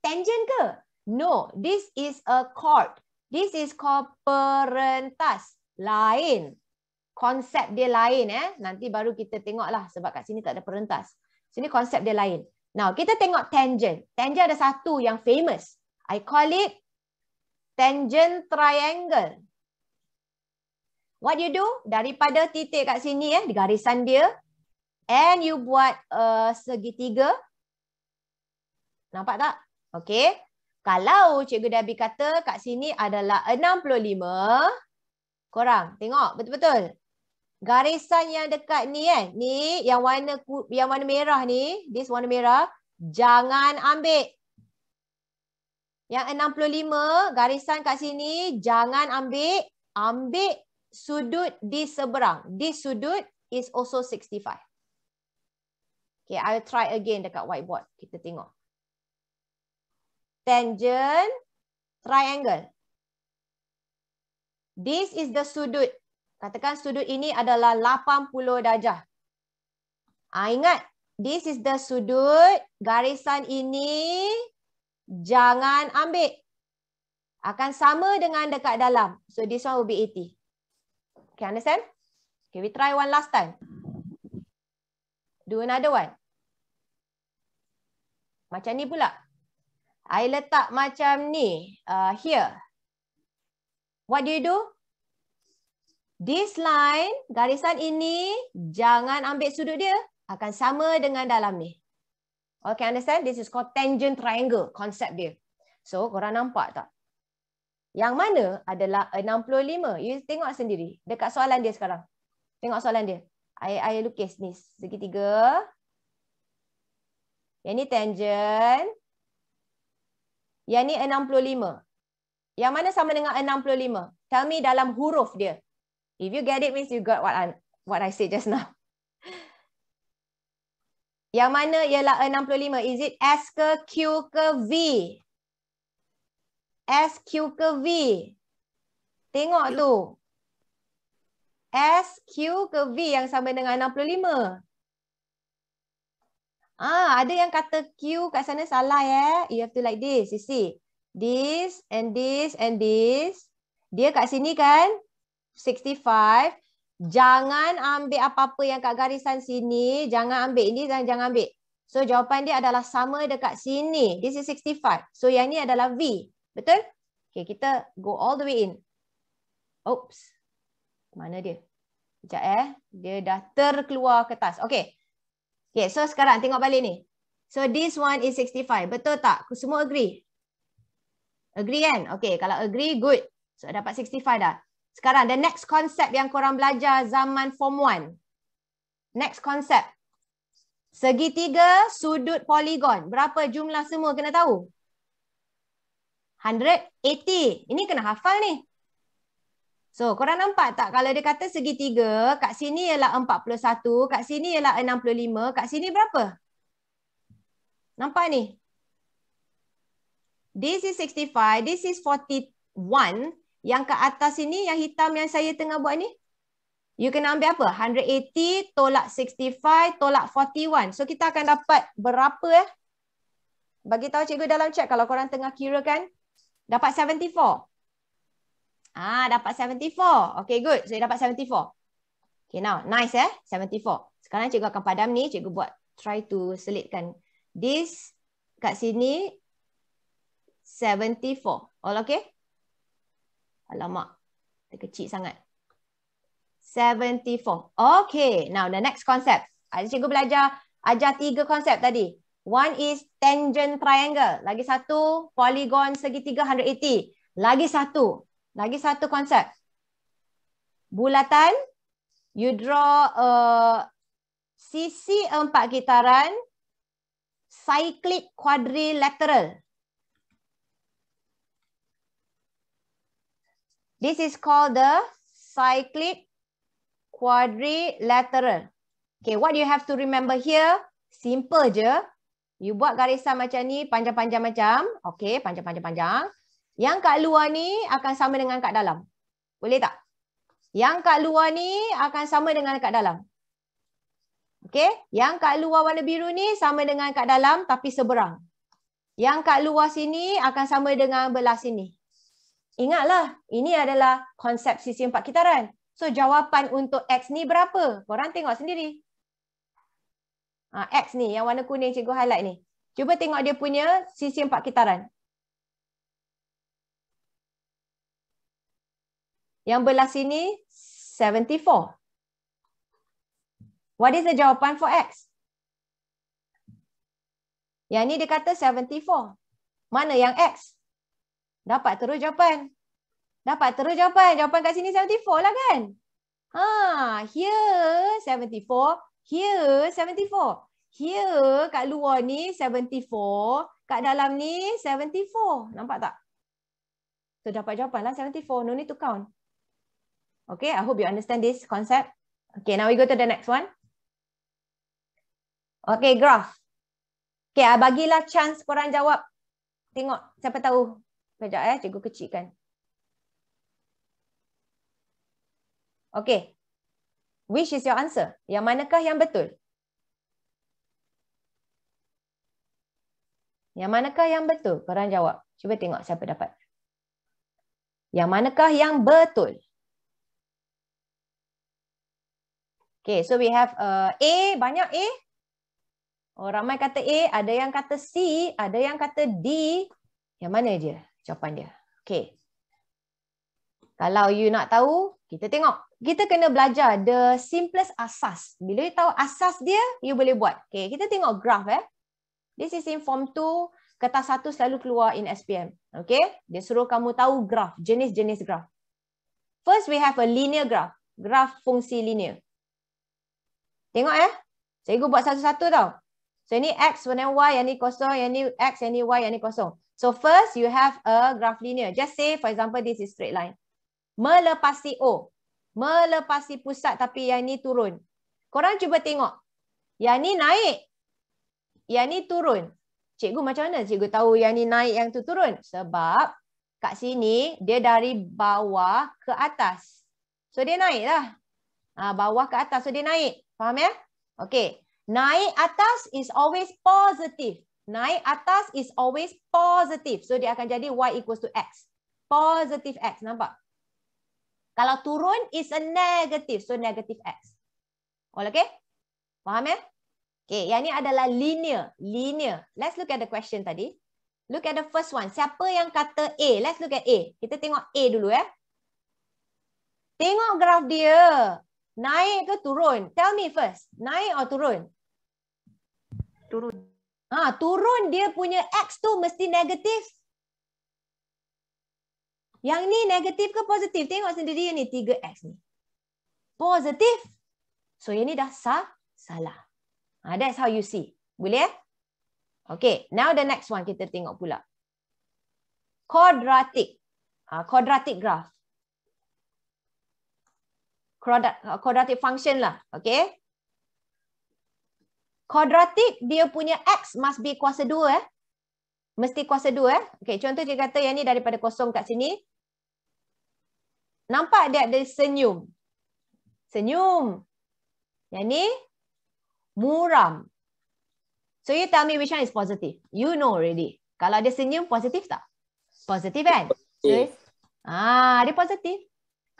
tangent ke? No, this is a chord. This is called perentas. Line konsep dia lain eh. Nanti baru kita tengoklah sebab kat sini tak ada perentas. Sini konsep dia lain. Now, kita tengok tangent. Tangent ada satu yang famous. I call it tangent triangle. What you do? Daripada titik kat sini eh, di garisan dia. And you buat uh, segitiga. Nampak tak? Okay. Kalau Cikgu Dabi kata kat sini adalah 65. Korang tengok betul-betul garisan yang dekat ni eh ni yang warna yang warna merah ni this warna merah jangan ambil yang 65 garisan kat sini jangan ambil ambil sudut di seberang di sudut is also 65 okay i'll try again dekat whiteboard kita tengok tangent triangle this is the sudut Katakan sudut ini adalah 80 darjah. Ha, ingat, this is the sudut. Garisan ini jangan ambil. Akan sama dengan dekat dalam. So this one will be 80. Okay, understand? Okay, we try one last time. Do another one. Macam ni pula. I letak macam ni. Uh, here. What do you do? This line, garisan ini, jangan ambil sudut dia. Akan sama dengan dalam ni. Okay, understand? This is called tangent triangle, konsep dia. So, korang nampak tak? Yang mana adalah 65. You tengok sendiri. Dekat soalan dia sekarang. Tengok soalan dia. I, I lukis ni. Segitiga. Yang ni tangent. Yang ni 65. Yang mana sama dengan 65? Tell me dalam huruf dia. If you get it means you got what I what I said just now. Yang mana ialah 65? Is it S ke Q ke V? S, Q ke V? Tengok tu. S, Q ke V yang sama dengan 65? Ah, Ada yang kata Q kat sana salah ya. Eh? You have to like this. You see. This and this and this. Dia kat sini kan? 65. Jangan ambil apa-apa yang kat garisan sini. Jangan ambil ini dan jangan ambil. So jawapan dia adalah sama dekat sini. This is 65. So yang ni adalah V. Betul? Okay, kita go all the way in. Oops. Mana dia? Sekejap eh. Dia dah terkeluar kertas. Okay. Okay, so sekarang tengok balik ni. So this one is 65. Betul tak? Semua agree? Agree kan? Okay, kalau agree, good. So dapat 65 dah. Sekarang, the next concept yang korang belajar zaman form 1. Next concept. segitiga sudut poligon. Berapa jumlah semua kena tahu? 180. Ini kena hafal ni. So, korang nampak tak kalau dia kata segi tiga, kat sini ialah 41, kat sini ialah 65, kat sini berapa? Nampak ni? This is 65, this is 41. Yang ke atas ini, yang hitam yang saya tengah buat ni. You kena ambil apa? 180 tolak 65 tolak 41. So kita akan dapat berapa Eh, Bagi tahu cikgu dalam chat kalau korang tengah kira kan. Dapat 74. Ah, dapat 74. Okay good. Saya so, dapat 74. Okay now, nice eh? 74. Sekarang cikgu akan padam ni. Cikgu buat try to selitkan. This kat sini 74. All okay? Alamak, terkecil sangat. 74. Okay, now the next concept. Ada cikgu belajar, ajar tiga konsep tadi. One is tangent triangle. Lagi satu, polygon segitiga 180. Lagi satu, lagi satu konsep. Bulatan, you draw a sisi empat kitaran, cyclic quadrilateral. This is called the cyclic quadrilateral. Okay, what you have to remember here? Simple je. You buat garisan macam ni, panjang-panjang macam. Okay, panjang-panjang-panjang. Yang kat luar ni akan sama dengan kat dalam. Boleh tak? Yang kat luar ni akan sama dengan kat dalam. Okay, yang kat luar warna biru ni sama dengan kat dalam tapi seberang. Yang kat luar sini akan sama dengan belah sini ingatlah ini adalah konsep sisi empat kitaran. So jawapan untuk X ni berapa? Korang tengok sendiri. Ha, X ni yang warna kuning cikgu highlight ni. Cuba tengok dia punya sisi empat kitaran. Yang belah sini 74. What is the jawapan for X? Yang ni dia kata 74. Mana yang X? Dapat terus jawapan. Dapat terus jawapan. Jawapan kat sini 74 lah kan? Ha, here 74, here 74. Here kat luar ni 74, kat dalam ni 74. Nampak tak? So dapat jawapan lah 74. No need to count. Okay, I hope you understand this concept. Okay, now we go to the next one. Okay, graph. Okay, I bagilah chance korang jawab. Tengok, siapa tahu Sekejap ya, cikgu kecilkan. Okay. Which is your answer? Yang manakah yang betul? Yang manakah yang betul? Korang jawab. Cuba tengok siapa dapat. Yang manakah yang betul? Okay, so we have uh, A. Banyak A. Oh, ramai kata A. Ada yang kata C. Ada yang kata D. Yang mana dia? jawapan dia. Okay. Kalau you nak tahu, kita tengok. Kita kena belajar the simplest asas. Bila you tahu asas dia, you boleh buat. Okay, kita tengok graf. Eh. This is in form 2. Kertas 1 selalu keluar in SPM. Okay, dia suruh kamu tahu graf. Jenis-jenis graf. First, we have a linear graph. Graf fungsi linear. Tengok eh. Cikgu buat satu-satu tau. So, ini X, ini Y, ini kosong. Ini X, ini Y, ini kosong. So first you have a graph linear. Just say for example this is straight line. Melepasi O. Melepasi pusat tapi yang ni turun. Korang cuba tengok. Yang ni naik. Yang ni turun. Cikgu macam mana cikgu tahu yang ni naik yang tu turun? Sebab kat sini dia dari bawah ke atas. So dia naik lah. Ha, bawah ke atas so dia naik. Faham ya? Okay. Naik atas is always positive. Naik atas is always positive. So dia akan jadi y equals to x. Positive x, nampak? Kalau turun is a negative. So negative x. All okay? Faham ya? Okay, yang ni adalah linear. Linear. Let's look at the question tadi. Look at the first one. Siapa yang kata A? Let's look at A. Kita tengok A dulu ya. Tengok graf dia. Naik ke turun? Tell me first. Naik atau turun? Turun. Ha, turun dia punya X tu mesti negatif. Yang ni negatif ke positif? Tengok sendiri ni 3X ni. Positif. So yang ni dah sah, salah. Ha, that's how you see. Boleh? Eh? Okay. Now the next one kita tengok pula. Quadratic. Ha, quadratic graph. Quadratic function lah. Okay. Kuadratik dia punya X must be kuasa 2 eh. Mesti kuasa 2 eh. Okay, contoh cikgu kata yang ni daripada kosong kat sini. Nampak dia ada senyum. Senyum. Yang ni muram. So you tell me which one is positive. You know already. Kalau dia senyum positif tak? Positif kan? Okay. Ah, dia positif.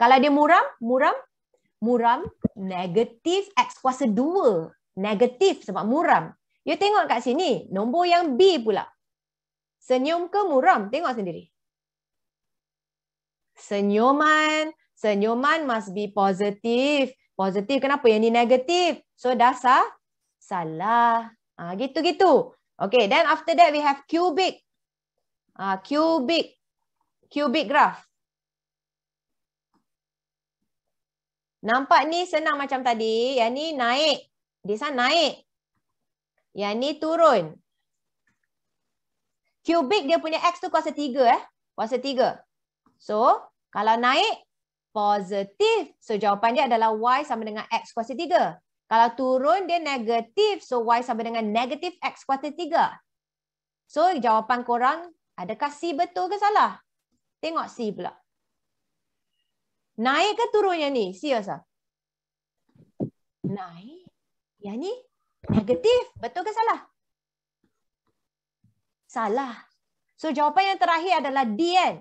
Kalau dia muram, muram, muram negatif X kuasa 2 negatif sebab muram. You tengok kat sini, nombor yang B pula. Senyum ke muram? Tengok sendiri. Senyuman, senyuman must be positif. Positif kenapa? Yang ni negatif. So dasar salah. Ah gitu-gitu. Okay, then after that we have cubic. Ah cubic cubic graph. Nampak ni senang macam tadi. Yang ni naik. Di sana naik. Yang ni turun. Kubik dia punya X tu kuasa 3 eh. Kuasa 3. So, kalau naik, positif. So, jawapan dia adalah Y sama dengan X kuasa 3. Kalau turun, dia negatif. So, Y sama dengan negatif X kuasa 3. So, jawapan korang, adakah C betul ke salah? Tengok C pula. Naik ke turunnya ni? C asal? Ah? Naik. Yang ni negatif. Betul ke salah? Salah. So jawapan yang terakhir adalah D kan?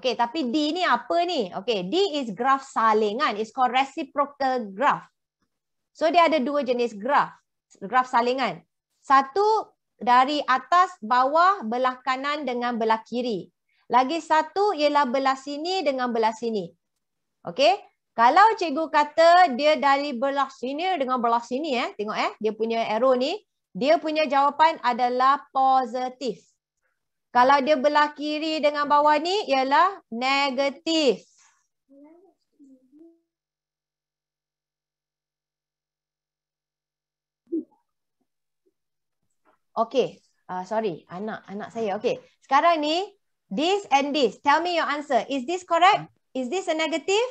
Okay tapi D ni apa ni? Okay D is graf salingan. It's called reciprocal graph. So dia ada dua jenis graf. Graf salingan. Satu dari atas, bawah, belah kanan dengan belah kiri. Lagi satu ialah belah sini dengan belah sini. Okay. Kalau cikgu kata dia dari belah sini dengan belah sini eh. Tengok eh. Dia punya arrow ni. Dia punya jawapan adalah positif. Kalau dia belah kiri dengan bawah ni ialah negatif. Okay. Uh, sorry. Anak anak saya. Okay. Sekarang ni this and this. Tell me your answer. Is this correct? Is this a negative?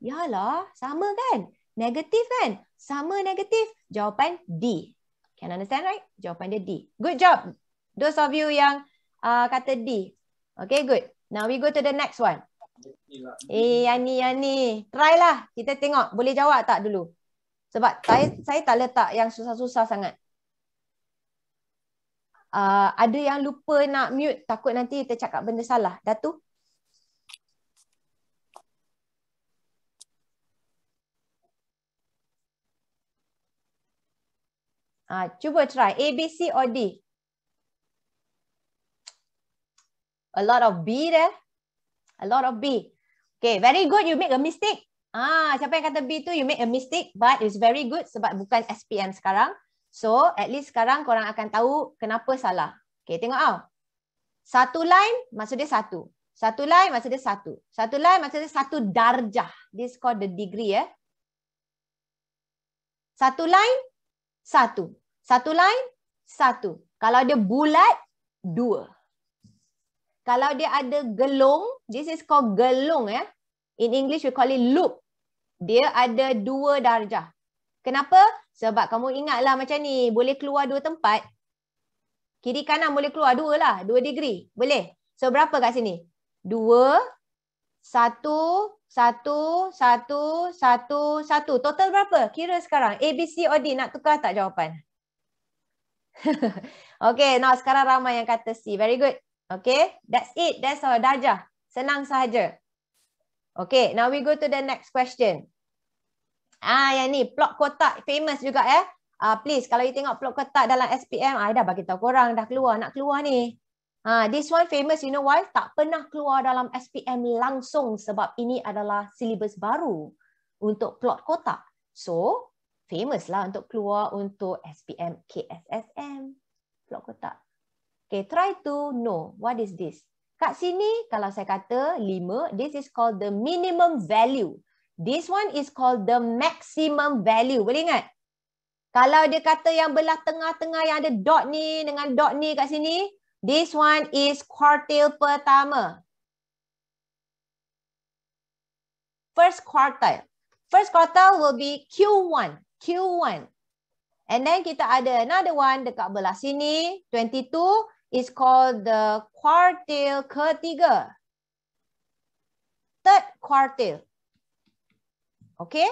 Yalah, sama kan? Negatif kan? Sama negatif. Jawapan D. Can understand right? Jawapan dia D. Good job. Those of you yang uh, kata D. Okay, good. Now we go to the next one. Eh, Yani, Yani. Try lah. Kita tengok. Boleh jawab tak dulu? Sebab saya, saya tak letak yang susah-susah sangat. Uh, ada yang lupa nak mute. Takut nanti kita cakap benda salah. Datu. tu, Ha, cuba try. A, B, C or D? A lot of B there. A lot of B. Okay, very good. You make a mistake. Ah, siapa yang kata B tu, you make a mistake. But it's very good sebab bukan SPM sekarang. So, at least sekarang korang akan tahu kenapa salah. Okay, tengok ah. Satu line, maksudnya satu. Satu line, maksudnya satu. Satu line, maksudnya satu darjah. This called the degree. Eh. Satu line, satu. Satu line, satu. Kalau dia bulat, dua. Kalau dia ada gelung, this is called gelung. ya. Eh? In English, we call it loop. Dia ada dua darjah. Kenapa? Sebab kamu ingatlah macam ni, boleh keluar dua tempat. Kiri kanan boleh keluar dua lah, dua degree. Boleh? So berapa kat sini? Dua, satu, satu, satu, satu, satu. Total berapa? Kira sekarang. A, B, C, O, D. Nak tukar tak jawapan? [LAUGHS] okay, now sekarang ramai yang kata C. Very good. Okay, that's it. That's all. Dah Senang sahaja. Okay, now we go to the next question. Ah, yang ni. Plot kotak. Famous juga eh. Uh, please, kalau you tengok plot kotak dalam SPM, I ah, dah bagi tahu korang. Dah keluar. Nak keluar ni. Ha, this one famous, you know why? Tak pernah keluar dalam SPM langsung sebab ini adalah silibus baru untuk plot kota. So, famous lah untuk keluar untuk SPM KSSM, plot kota. Okay, try to know what is this. Kat sini, kalau saya kata 5, this is called the minimum value. This one is called the maximum value. Boleh ingat? Kalau dia kata yang belah tengah-tengah yang ada dot ni dengan dot ni kat sini, This one is kuartil pertama. First quartile. First quartile will be Q1. Q1. And then kita ada another one dekat belah sini. 22 is called the kuartil ketiga. Third quartile. Okay.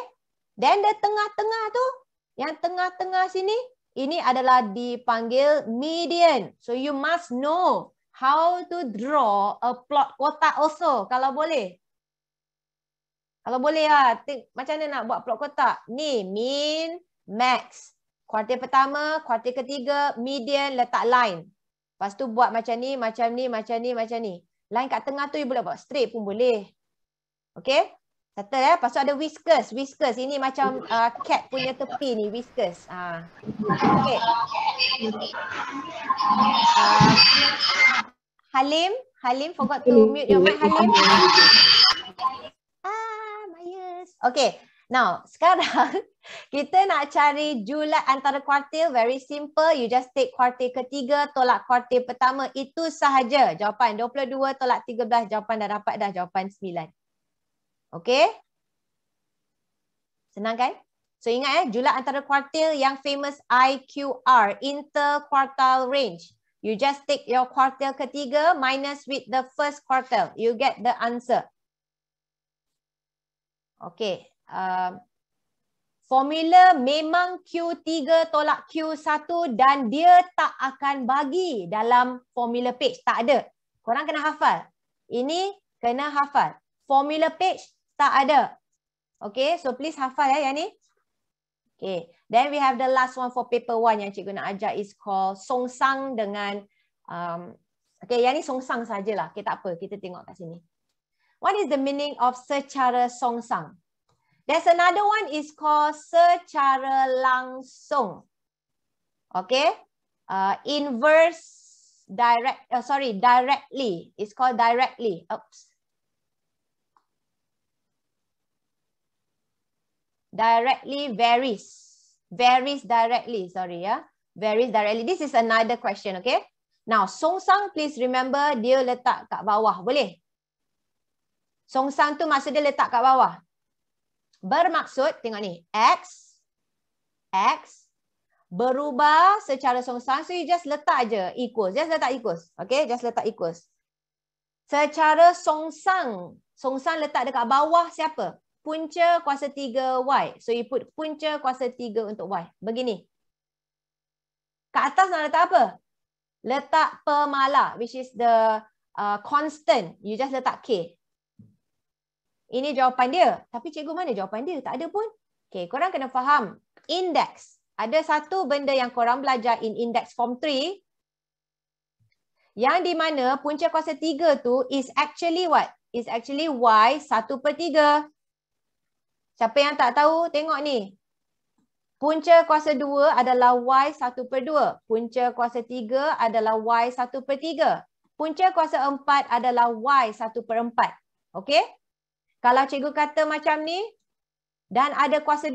Then the tengah-tengah tu. Yang tengah-tengah sini ini adalah dipanggil median. So you must know how to draw a plot kotak also kalau boleh. Kalau boleh ah, macam mana nak buat plot kotak? Ni min, max. Kuartil pertama, kuartil ketiga, median letak line. Lepas tu buat macam ni, macam ni, macam ni, macam ni. Line kat tengah tu you boleh buat straight pun boleh. Okay? Settle eh. Pasal ada whiskers. Whiskers. Ini macam uh, cat punya tepi ni. Whiskers. Uh. Ah. Okay. Uh, ah. Halim. Halim forgot to mute your mic. Halim. Ah, Myers. Okay. Now, [LAUGHS] sekarang kita nak cari julat antara kuartil. Very simple. You just take kuartil ketiga, tolak kuartil pertama. Itu sahaja jawapan. 22 tolak 13. Jawapan dah dapat dah. Jawapan 9. Okay, Senang kan? So ingat eh, julat antara kuartil yang famous IQR, interquartile range. You just take your kuartil ketiga minus with the first quartil. You get the answer. Okay. Uh, um, formula memang Q3 tolak Q1 dan dia tak akan bagi dalam formula page. Tak ada. Korang kena hafal. Ini kena hafal. Formula page tak ada. Okay, so please hafal ya yang ni. Okay, then we have the last one for paper one yang cikgu nak ajar is called songsang dengan... Um, okay, yang ni songsang sajalah. Okay, tak apa. Kita tengok kat sini. What is the meaning of secara songsang? There's another one is called secara langsung. Okay, uh, inverse direct, uh, sorry, directly. It's called directly. Oops, directly varies. Varies directly, sorry ya. Varies directly. This is another question, okay? Now, song songsang please remember dia letak kat bawah, boleh? Song Songsang tu maksud dia letak kat bawah. Bermaksud, tengok ni, X, X, berubah secara songsang. So, you just letak aja equals. Just letak equals, okay? Just letak equals. Secara song song songsang letak dekat bawah siapa? punca kuasa 3y. So you put punca kuasa 3 untuk y. Begini. Kat atas nak letak apa? Letak pemala which is the uh, constant. You just letak k. Ini jawapan dia. Tapi cikgu mana jawapan dia? Tak ada pun. Okay, korang kena faham. Index. Ada satu benda yang korang belajar in index form 3. Yang di mana punca kuasa 3 tu is actually what? Is actually y 1 per 3. Siapa yang tak tahu, tengok ni. Punca kuasa 2 adalah Y 1 per 2. Punca kuasa 3 adalah Y 1 per 3. Punca kuasa 4 adalah Y 1 per 4. Okey? Kalau cikgu kata macam ni, dan ada kuasa 2,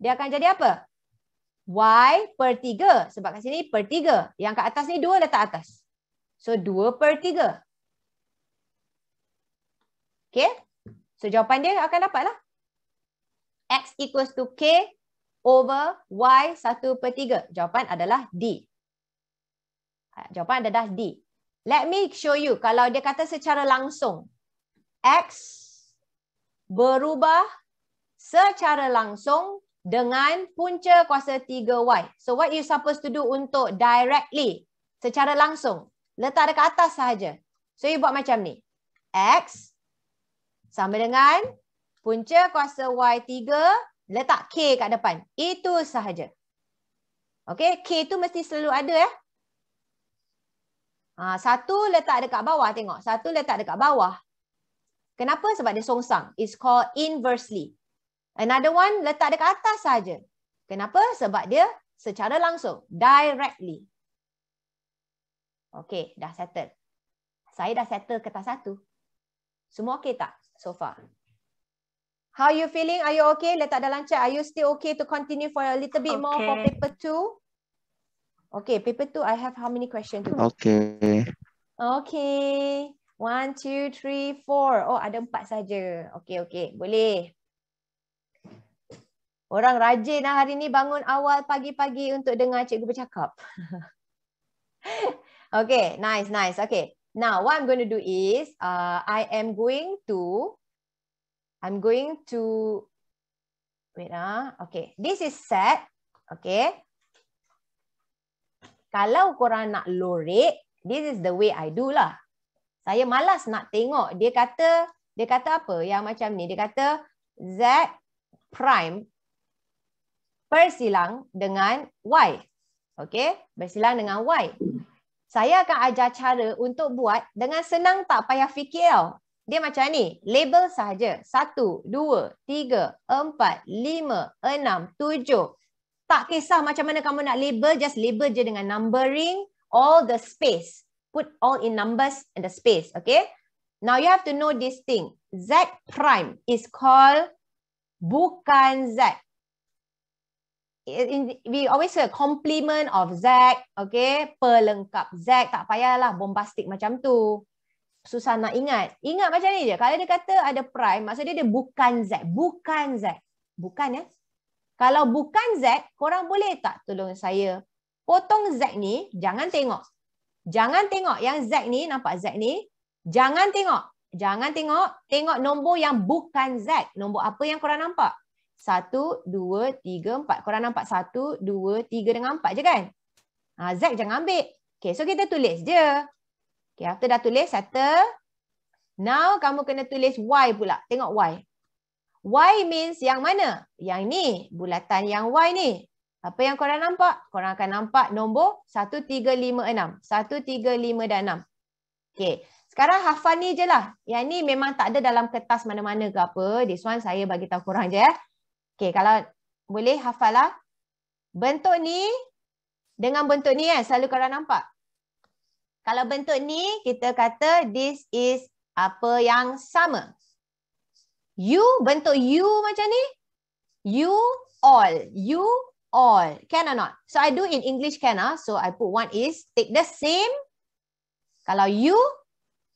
dia akan jadi apa? Y per 3. Sebab kat sini per 3. Yang kat atas ni 2 letak atas. So 2 per 3. Okey? So jawapan dia akan lah? X equals to K over Y 1 per 3. Jawapan adalah D. Ha, jawapan adalah D. Let me show you. Kalau dia kata secara langsung. X berubah secara langsung dengan punca kuasa 3Y. So what you supposed to do untuk directly. Secara langsung. Letak dekat atas saja. So you buat macam ni. X sama dengan punca kuasa Y3 letak K kat depan. Itu sahaja. Okay, K tu mesti selalu ada eh. Ha, satu letak dekat bawah tengok. Satu letak dekat bawah. Kenapa? Sebab dia songsang. It's called inversely. Another one letak dekat atas saja. Kenapa? Sebab dia secara langsung. Directly. Okay, dah settle. Saya dah settle kertas satu. Semua okey tak? So far. How you feeling? Are you okay? Letak dalam chat. Are you still okay to continue for a little bit okay. more for paper two? Okay, paper two, I have how many questions? Okay. Okay. One, two, three, four. Oh, ada empat saja. Okay, okay. Boleh. Orang rajin lah hari ni bangun awal pagi-pagi untuk dengar cikgu bercakap. [LAUGHS] okay, nice, nice. Okay. Now, what I'm going to do is, uh, I am going to I'm going to wait ah. Okay, this is set. Okay. Kalau korang nak lorek, this is the way I do lah. Saya malas nak tengok. Dia kata, dia kata apa yang macam ni. Dia kata Z prime bersilang dengan Y. Okay, bersilang dengan Y. Saya akan ajar cara untuk buat dengan senang tak payah fikir tau. Dia macam ni, label saja Satu, dua, tiga, empat, lima, enam, tujuh. Tak kisah macam mana kamu nak label, just label je dengan numbering all the space. Put all in numbers and the space, okay? Now you have to know this thing. Z prime is called bukan Z. we always say complement of Z, okay? Perlengkap Z, tak payahlah bombastic macam tu susah nak ingat. Ingat macam ni je. Kalau dia kata ada prime, maksud dia dia bukan Z. Bukan Z. Bukan ya. Kalau bukan Z, korang boleh tak tolong saya potong Z ni, jangan tengok. Jangan tengok yang Z ni, nampak Z ni. Jangan tengok. Jangan tengok. Tengok nombor yang bukan Z. Nombor apa yang korang nampak? Satu, dua, tiga, empat. Korang nampak satu, dua, tiga dengan empat je kan? Ha, Z jangan ambil. Okay, so kita tulis je. Okay, after dah tulis, settle. Now, kamu kena tulis Y pula. Tengok Y. Y means yang mana? Yang ni. Bulatan yang Y ni. Apa yang korang nampak? Korang akan nampak nombor 1, 3, 5, 6. 1, 3, 5 dan 6. Okay. Sekarang hafal ni je lah. Yang ni memang tak ada dalam kertas mana-mana ke apa. This one saya bagi tahu korang je. Eh. Okay, kalau boleh hafal lah. Bentuk ni dengan bentuk ni kan eh, selalu korang nampak. Kalau bentuk ni, kita kata this is apa yang sama. You, bentuk you macam ni. You all. You all. Can or not? So I do in English can. Ah? So I put one is take the same. Kalau you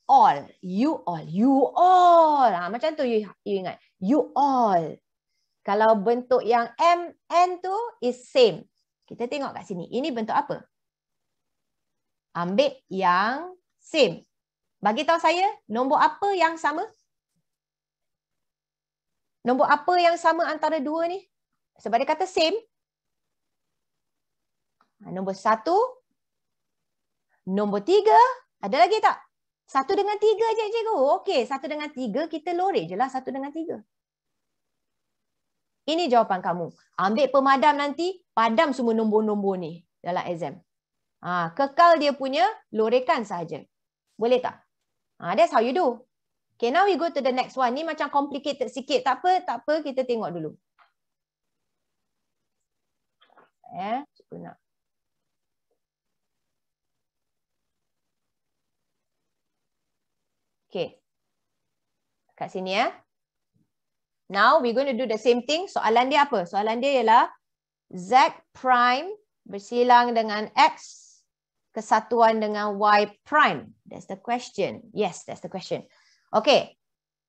all. You all. You all. Ha, macam tu you, you ingat. You all. Kalau bentuk yang M, N tu is same. Kita tengok kat sini. Ini bentuk apa? ambil yang same. Bagi tahu saya nombor apa yang sama? Nombor apa yang sama antara dua ni? Sebab dia kata same. Nombor satu. Nombor tiga. Ada lagi tak? Satu dengan tiga je cikgu. Okey, satu dengan tiga kita lorik je lah satu dengan tiga. Ini jawapan kamu. Ambil pemadam nanti, padam semua nombor-nombor ni dalam exam. Ha, kekal dia punya lorekan sahaja. Boleh tak? Ha, that's how you do. Okay, now we go to the next one. Ni macam complicated sikit. Tak apa, tak apa. Kita tengok dulu. Eh, cuba nak. Okay. Kat sini ya. Eh. Now we're going to do the same thing. Soalan dia apa? Soalan dia ialah Z prime bersilang dengan X kesatuan dengan y prime? That's the question. Yes, that's the question. Okay.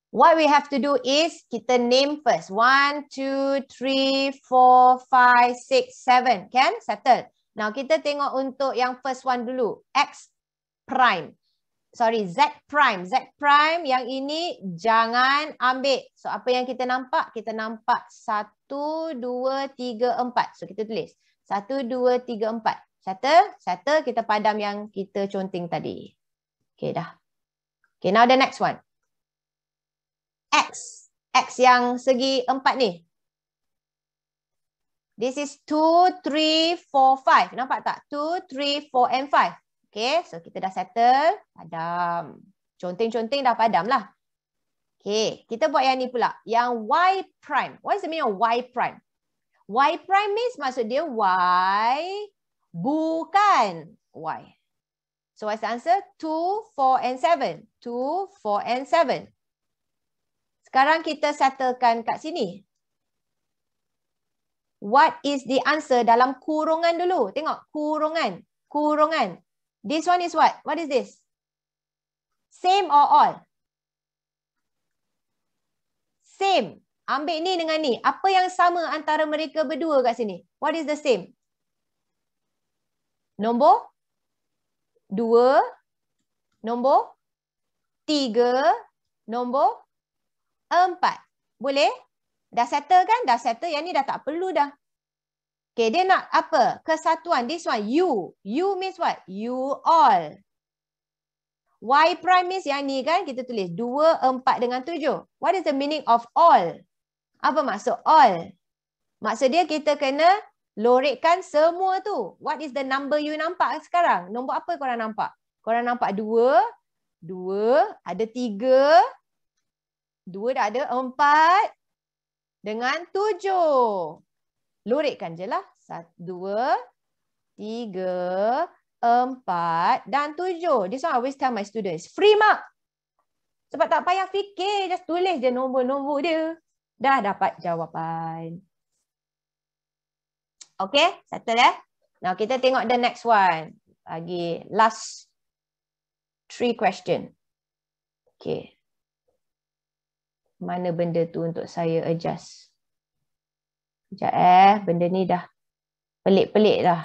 What we have to do is kita name first. 1, 2, 3, 4, 5, 6, 7. Can? Settle. Now kita tengok untuk yang first one dulu. X prime. Sorry, Z prime. Z prime yang ini jangan ambil. So apa yang kita nampak? Kita nampak 1, 2, 3, 4. So kita tulis. 1, 2, 3, 4. Shutter, shutter kita padam yang kita conting tadi. Okay dah. Okay now the next one. X. X yang segi empat ni. This is 2, 3, 4, 5. Nampak tak? 2, 3, 4 and 5. Okay so kita dah settle. Padam. Conting-conting dah padam lah. Okay kita buat yang ni pula. Yang Y prime. What is the meaning of Y prime? Y prime means maksud dia Y Bukan. Why? So what's the answer? 2, 4 and 7. 2, 4 and 7. Sekarang kita settlekan kat sini. What is the answer dalam kurungan dulu? Tengok, kurungan. Kurungan. This one is what? What is this? Same or all? Same. Ambil ni dengan ni. Apa yang sama antara mereka berdua kat sini? What is the same? Nombor dua. Nombor tiga. Nombor empat. Boleh? Dah settle kan? Dah settle. Yang ni dah tak perlu dah. Okay, dia nak apa? Kesatuan. This one. You. You means what? You all. Y prime means yang ni kan? Kita tulis. Dua, empat dengan tujuh. What is the meaning of all? Apa maksud all? Maksud dia kita kena lorekkan semua tu. What is the number you nampak sekarang? Nombor apa kau korang nampak? Kau Korang nampak dua, dua, ada tiga, dua dah ada, empat, dengan tujuh. Lorekkan je lah. Satu, dua, tiga, empat, dan tujuh. This one I always tell my students, free mark. Sebab tak payah fikir, just tulis je nombor-nombor dia. Dah dapat jawapan. Okay, settle eh. Now kita tengok the next one. Lagi last three question. Okay. Mana benda tu untuk saya adjust. Sekejap eh, benda ni dah pelik-pelik dah.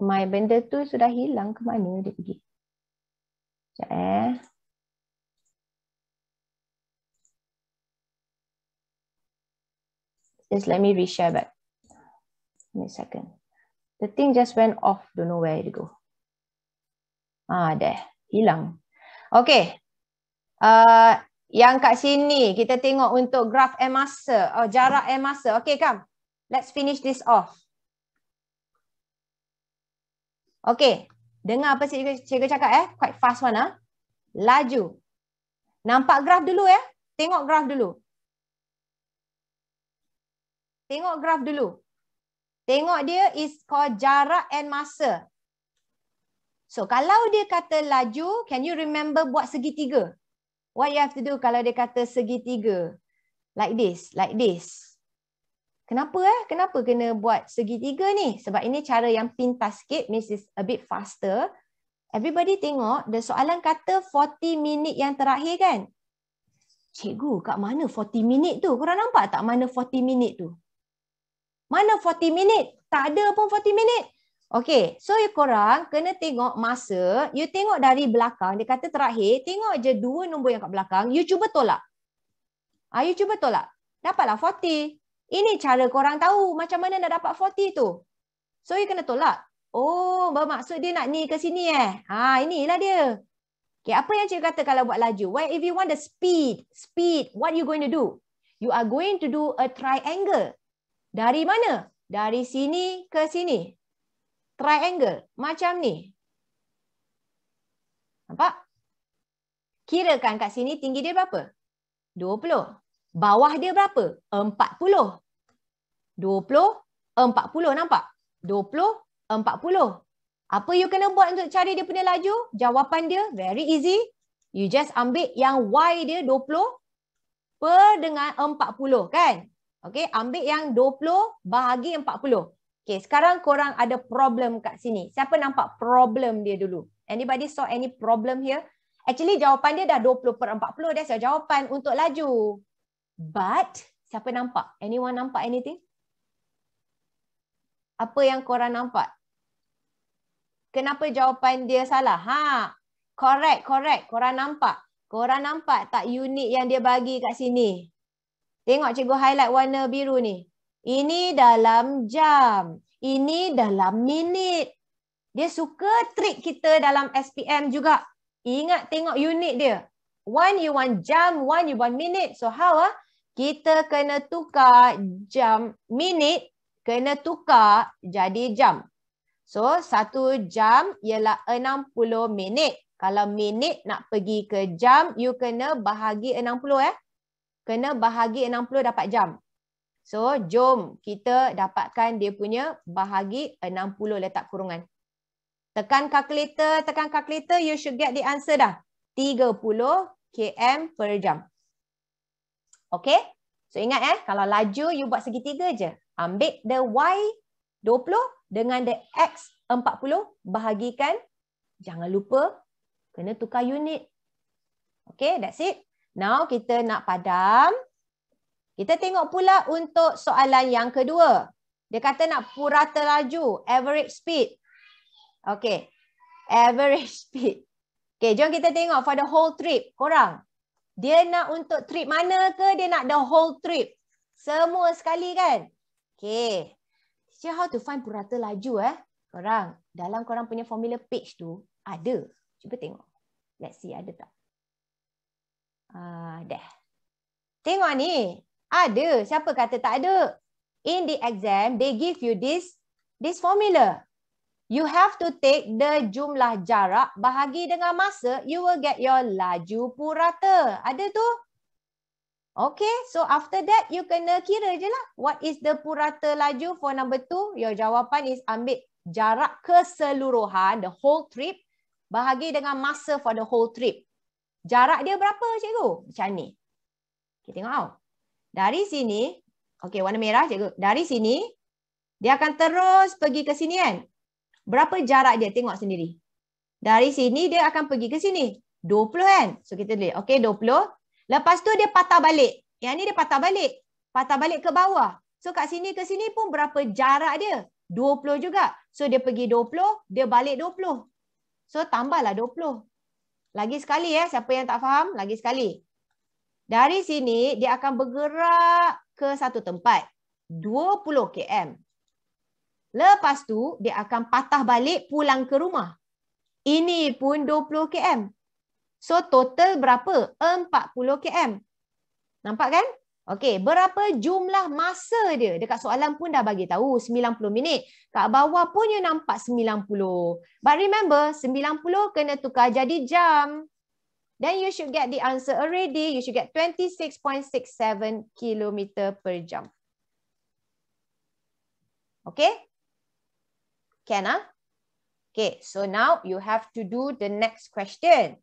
My benda tu sudah hilang ke mana dia pergi. Sekejap eh. just let me reshare back. Give me a second. The thing just went off. Don't know where it go. Ah, there. Hilang. Okay. Uh, yang kat sini kita tengok untuk graf air masa. Oh, jarak air masa. Okay, Kam. Let's finish this off. Okay. Dengar apa sih? cikgu cakap eh. Quite fast mana. ah. Laju. Nampak graf dulu ya. Eh? Tengok graf dulu. Tengok graf dulu. Tengok dia is called jarak and masa. So kalau dia kata laju, can you remember buat segitiga? What you have to do kalau dia kata segitiga? Like this, like this. Kenapa eh? Kenapa kena buat segitiga ni? Sebab ini cara yang pintas sikit, means is a bit faster. Everybody tengok, the soalan kata 40 minit yang terakhir kan? Cikgu, kat mana 40 minit tu? Korang nampak tak mana 40 minit tu? Mana 40 minit? Tak ada pun 40 minit. Okay, so you korang kena tengok masa, you tengok dari belakang, dia kata terakhir, tengok je dua nombor yang kat belakang, you cuba tolak. Ah, you cuba tolak. Dapatlah 40. Ini cara korang tahu macam mana nak dapat 40 tu. So you kena tolak. Oh, bermaksud dia nak ni ke sini eh. Ha, inilah dia. Okay, apa yang cikgu kata kalau buat laju? Well, if you want the speed, speed, what you going to do? You are going to do a triangle. Dari mana? Dari sini ke sini. Triangle. Macam ni. Nampak? Kirakan kat sini tinggi dia berapa? 20. Bawah dia berapa? 40. 20, 40 nampak? 20, 40. Apa you kena buat untuk cari dia punya laju? Jawapan dia very easy. You just ambil yang Y dia 20 per dengan 40 kan? Okey, ambil yang 20 bahagi 40. Okey, sekarang korang ada problem kat sini. Siapa nampak problem dia dulu? Anybody saw any problem here? Actually, jawapan dia dah 20 per 40. Dia your jawapan untuk laju. But, siapa nampak? Anyone nampak anything? Apa yang korang nampak? Kenapa jawapan dia salah? Ha, correct, correct. Korang nampak? Korang nampak tak unit yang dia bagi kat sini? Tengok cikgu highlight warna biru ni. Ini dalam jam. Ini dalam minit. Dia suka trick kita dalam SPM juga. Ingat tengok unit dia. One you want jam, one you want minit. So how ah? Kita kena tukar jam minit. Kena tukar jadi jam. So satu jam ialah 60 minit. Kalau minit nak pergi ke jam, you kena bahagi 60 eh kena bahagi 60 dapat jam. So, jom kita dapatkan dia punya bahagi 60 letak kurungan. Tekan kalkulator, tekan kalkulator, you should get the answer dah. 30 km per jam. Okay? So, ingat eh, kalau laju, you buat segitiga je. Ambil the Y 20 dengan the X 40, bahagikan. Jangan lupa, kena tukar unit. Okay, that's it. Now kita nak padam. Kita tengok pula untuk soalan yang kedua. Dia kata nak purata laju, average speed. Okay, average speed. Okay, jom kita tengok for the whole trip. Korang, dia nak untuk trip mana ke dia nak the whole trip? Semua sekali kan? Okay, see how to find purata laju eh. Korang, dalam korang punya formula page tu ada. Cuba tengok. Let's see ada tak. Ah, dah. Tengok ni. Ada. Siapa kata tak ada? In the exam, they give you this this formula. You have to take the jumlah jarak bahagi dengan masa, you will get your laju purata. Ada tu? Okay, so after that, you kena kira je lah. What is the purata laju for number two? Your jawapan is ambil jarak keseluruhan, the whole trip, bahagi dengan masa for the whole trip. Jarak dia berapa cikgu? Macam ni. Okay, tengok tau. Dari sini. okay warna merah cikgu. Dari sini. Dia akan terus pergi ke sini kan. Berapa jarak dia? Tengok sendiri. Dari sini dia akan pergi ke sini. 20 kan? So kita boleh. Okey 20. Lepas tu dia patah balik. Yang ni dia patah balik. Patah balik ke bawah. So kat sini ke sini pun berapa jarak dia? 20 juga. So dia pergi 20. Dia balik 20. So tambahlah 20. Lagi sekali ya, siapa yang tak faham, lagi sekali. Dari sini, dia akan bergerak ke satu tempat. 20 km. Lepas tu, dia akan patah balik pulang ke rumah. Ini pun 20 km. So, total berapa? 40 km. Nampak kan? Okey, berapa jumlah masa dia? Dekat soalan pun dah bagi tahu 90 minit. Kat bawah pun you nampak 90. But remember, 90 kena tukar jadi jam. Then you should get the answer already. You should get 26.67 km per jam. Okay, Can ah? Okay, so now you have to do the next question.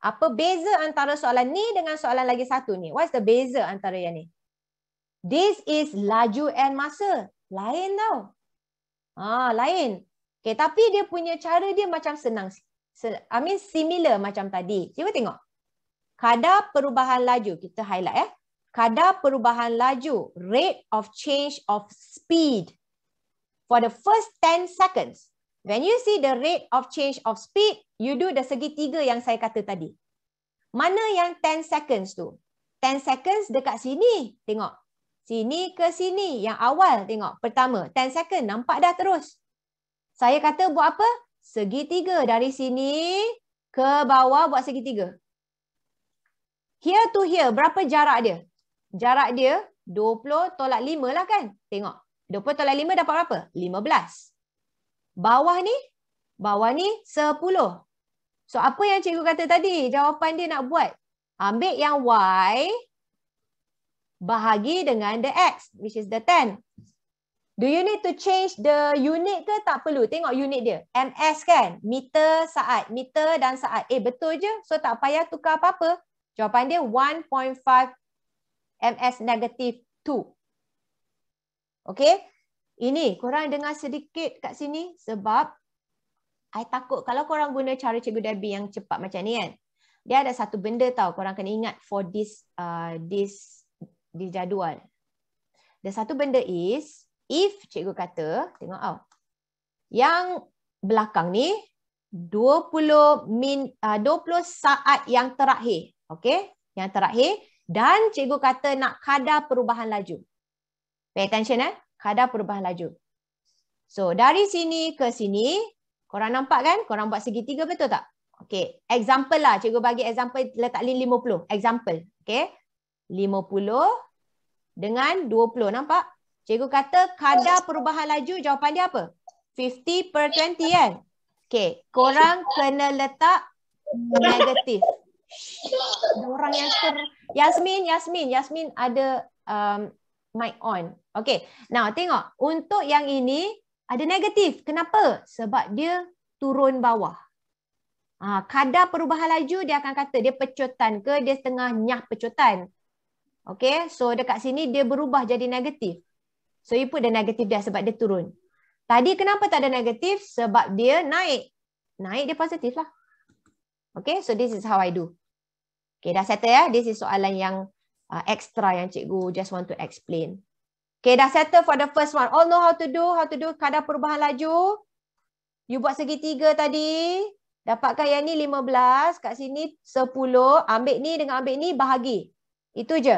Apa beza antara soalan ni dengan soalan lagi satu ni? What's the beza antara yang ni? This is laju and masa. Lain tau. Ah, lain. Okay, tapi dia punya cara dia macam senang. I mean similar macam tadi. Cuba tengok. Kadar perubahan laju. Kita highlight eh. Kadar perubahan laju. Rate of change of speed. For the first 10 seconds. When you see the rate of change of speed, you do the segi tiga yang saya kata tadi. Mana yang 10 seconds tu? 10 seconds dekat sini, tengok. Sini ke sini, yang awal tengok. Pertama, 10 seconds nampak dah terus. Saya kata buat apa? Segi tiga dari sini ke bawah buat segi tiga. Here to here, berapa jarak dia? Jarak dia 20 tolak 5 lah kan? Tengok, 20 tolak 5 dapat berapa? 15. Bawah ni, bawah ni 10. So apa yang cikgu kata tadi? Jawapan dia nak buat. Ambil yang Y bahagi dengan the X which is the 10. Do you need to change the unit ke? Tak perlu. Tengok unit dia. MS kan? Meter, saat. Meter dan saat. Eh betul je? So tak payah tukar apa-apa. Jawapan dia 1.5 MS negative 2. Okay. Ini korang dengar sedikit kat sini sebab I takut kalau korang guna cara Cikgu Debbie yang cepat macam ni kan. Dia ada satu benda tau korang kena ingat for this uh, this di jadual. Dan satu benda is if cikgu kata tengok ah. Yang belakang ni 20 min uh, 20 saat yang terakhir. okay? Yang terakhir dan cikgu kata nak kadar perubahan laju. Pay attention eh kadar perubahan laju. So dari sini ke sini, korang nampak kan? Korang buat segitiga betul tak? Okay, example lah. Cikgu bagi example letak lin 50. Example, okay. 50 dengan 20, nampak? Cikgu kata kadar perubahan laju jawapan dia apa? 50 per 20 kan? Okay, korang kena letak negatif. Ada orang yang ter... Yasmin, Yasmin, Yasmin ada um, mic on. Okay. Now tengok. Untuk yang ini ada negatif. Kenapa? Sebab dia turun bawah. Ha, kadar perubahan laju dia akan kata dia pecutan ke dia tengah nyah pecutan. Okay. So dekat sini dia berubah jadi negatif. So you put the negatif dia sebab dia turun. Tadi kenapa tak ada negatif? Sebab dia naik. Naik dia positif lah. Okay. So this is how I do. Okay. Dah settle ya. This is soalan yang uh, extra yang cikgu just want to explain. Okay, dah settle for the first one. All know how to do, how to do kadar perubahan laju. You buat segitiga tadi. Dapatkan yang ni 15, kat sini 10. Ambil ni dengan ambil ni, bahagi. Itu je.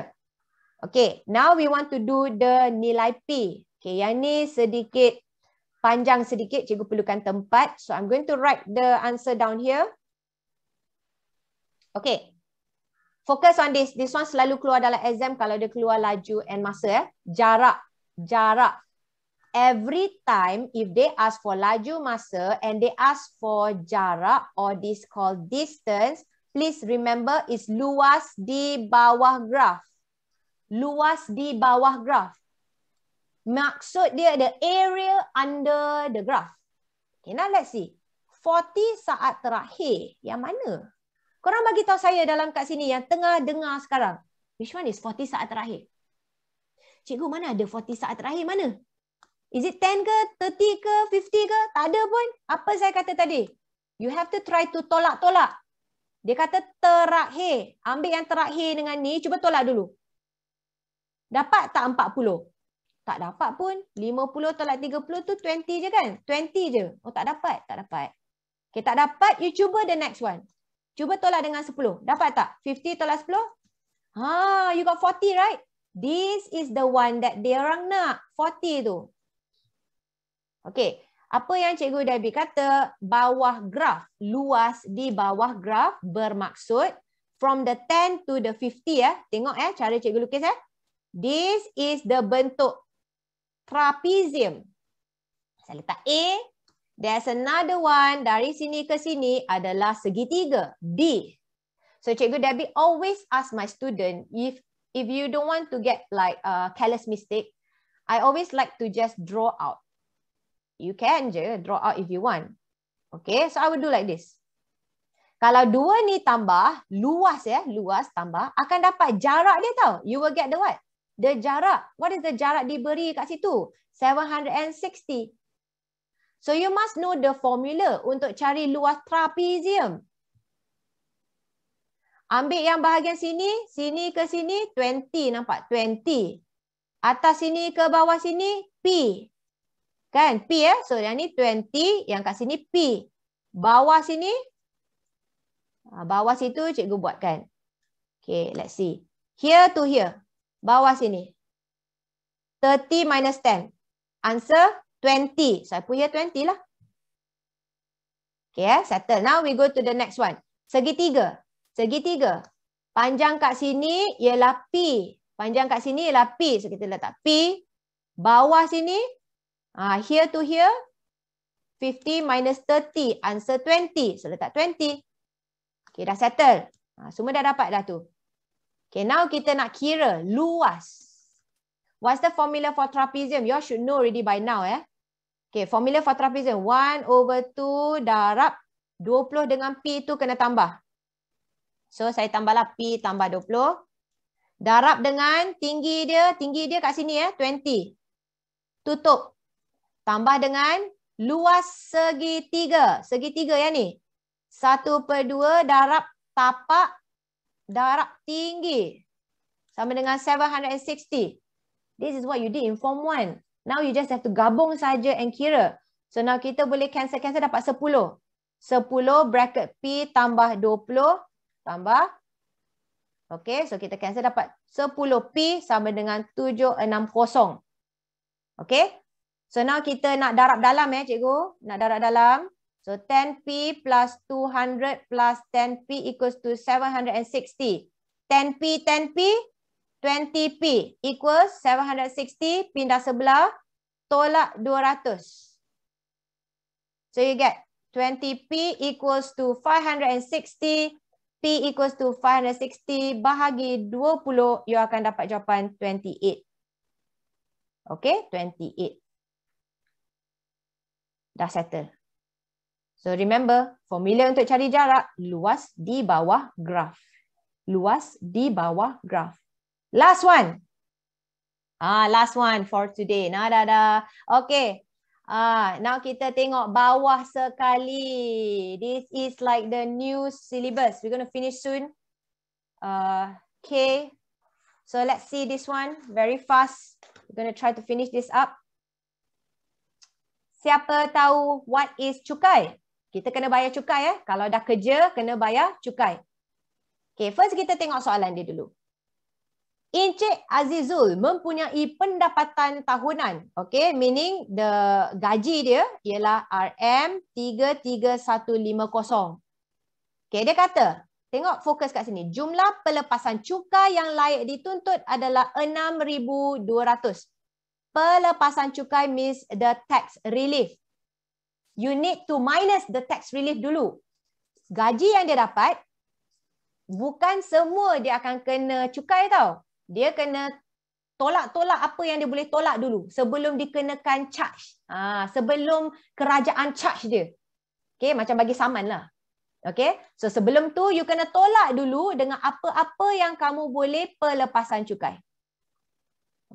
Okay, now we want to do the nilai P. Okay, yang ni sedikit panjang sedikit. Cikgu perlukan tempat. So, I'm going to write the answer down here. Okay focus on this. This one selalu keluar dalam exam kalau dia keluar laju and masa. Eh. Jarak. Jarak. Every time if they ask for laju masa and they ask for jarak or this called distance, please remember is luas di bawah graf. Luas di bawah graf. Maksud dia the area under the graph. Okay, now let's see. 40 saat terakhir. Yang mana? Korang bagi tahu saya dalam kat sini yang tengah dengar sekarang. Which one is 40 saat terakhir? Cikgu mana ada 40 saat terakhir mana? Is it 10 ke 30 ke 50 ke? Tak ada pun. Apa saya kata tadi? You have to try to tolak-tolak. Dia kata terakhir. Ambil yang terakhir dengan ni. Cuba tolak dulu. Dapat tak 40? Tak dapat pun. 50 tolak 30 tu 20 je kan? 20 je. Oh tak dapat. Tak dapat. Okay tak dapat. You cuba the next one. Cuba tolak dengan 10. Dapat tak? 50 tolak 10? Ha, you got 40 right? This is the one that dia orang nak. 40 tu. Okay. Apa yang Cikgu Dabi kata, bawah graf, luas di bawah graf bermaksud from the 10 to the 50 ya. Eh. Tengok eh cara Cikgu lukis eh. This is the bentuk trapezium. Saya letak A, There's another one dari sini ke sini adalah segitiga B. So Cikgu Debbie always ask my student if if you don't want to get like a careless mistake, I always like to just draw out. You can je draw out if you want. Okay, so I would do like this. Kalau dua ni tambah, luas ya, luas tambah, akan dapat jarak dia tau. You will get the what? The jarak. What is the jarak diberi kat situ? 760. So you must know the formula untuk cari luas trapezium. Ambil yang bahagian sini, sini ke sini 20 nampak 20. Atas sini ke bawah sini P. Kan P ya. Eh? So yang ni 20, yang kat sini P. Bawah sini ha, bawah situ cikgu buatkan. Okay, let's see. Here to here. Bawah sini. 30 minus 10. Answer 20. so Saya punya 20 lah. Okay, eh, settle. Now we go to the next one. Segitiga. Segitiga. Panjang kat sini ialah P. Panjang kat sini ialah P. So kita letak P. Bawah sini. Uh, here to here. 50 minus 30. Answer 20. So letak 20. Okay, dah settle. Uh, semua dah dapat dah tu. Okay, now kita nak kira luas. What's the formula for trapezium? You should know already by now. eh. Okay, formula for trapezium 1 over 2 darab 20 dengan P tu kena tambah. So saya tambahlah P tambah 20. Darab dengan tinggi dia, tinggi dia kat sini eh, ya, 20. Tutup. Tambah dengan luas segitiga. Segitiga ya ni. 1 per 2 darab tapak darab tinggi. Sama dengan 760. This is what you did in form 1. Now you just have to gabung saja and kira. So now kita boleh cancel-cancel dapat 10. 10 bracket P tambah 20 tambah. Okay, so kita cancel dapat 10P sama dengan 760. Okay, so now kita nak darab dalam ya cikgu. Nak darab dalam. So 10P plus 200 plus 10P equals to 760. 10P, 10P, 20P equals 760 pindah sebelah tolak 200. So you get 20P equals to 560, P equals to 560 bahagi 20 you akan dapat jawapan 28. Okay 28. Dah settle. So remember formula untuk cari jarak luas di bawah graf. Luas di bawah graf. Last one. Ah, last one for today. Nah, dah, dah. Okay. Ah, now kita tengok bawah sekali. This is like the new syllabus. We're gonna finish soon. Uh, okay. So let's see this one very fast. We're gonna try to finish this up. Siapa tahu what is cukai? Kita kena bayar cukai eh. Kalau dah kerja, kena bayar cukai. Okay, first kita tengok soalan dia dulu. Encik Azizul mempunyai pendapatan tahunan. Okay, meaning the gaji dia ialah RM33150. Okay, dia kata, tengok fokus kat sini. Jumlah pelepasan cukai yang layak dituntut adalah 6200 Pelepasan cukai means the tax relief. You need to minus the tax relief dulu. Gaji yang dia dapat, bukan semua dia akan kena cukai tau dia kena tolak-tolak apa yang dia boleh tolak dulu sebelum dikenakan charge. Ha, sebelum kerajaan charge dia. Okay, macam bagi saman lah. Okay, so sebelum tu you kena tolak dulu dengan apa-apa yang kamu boleh pelepasan cukai.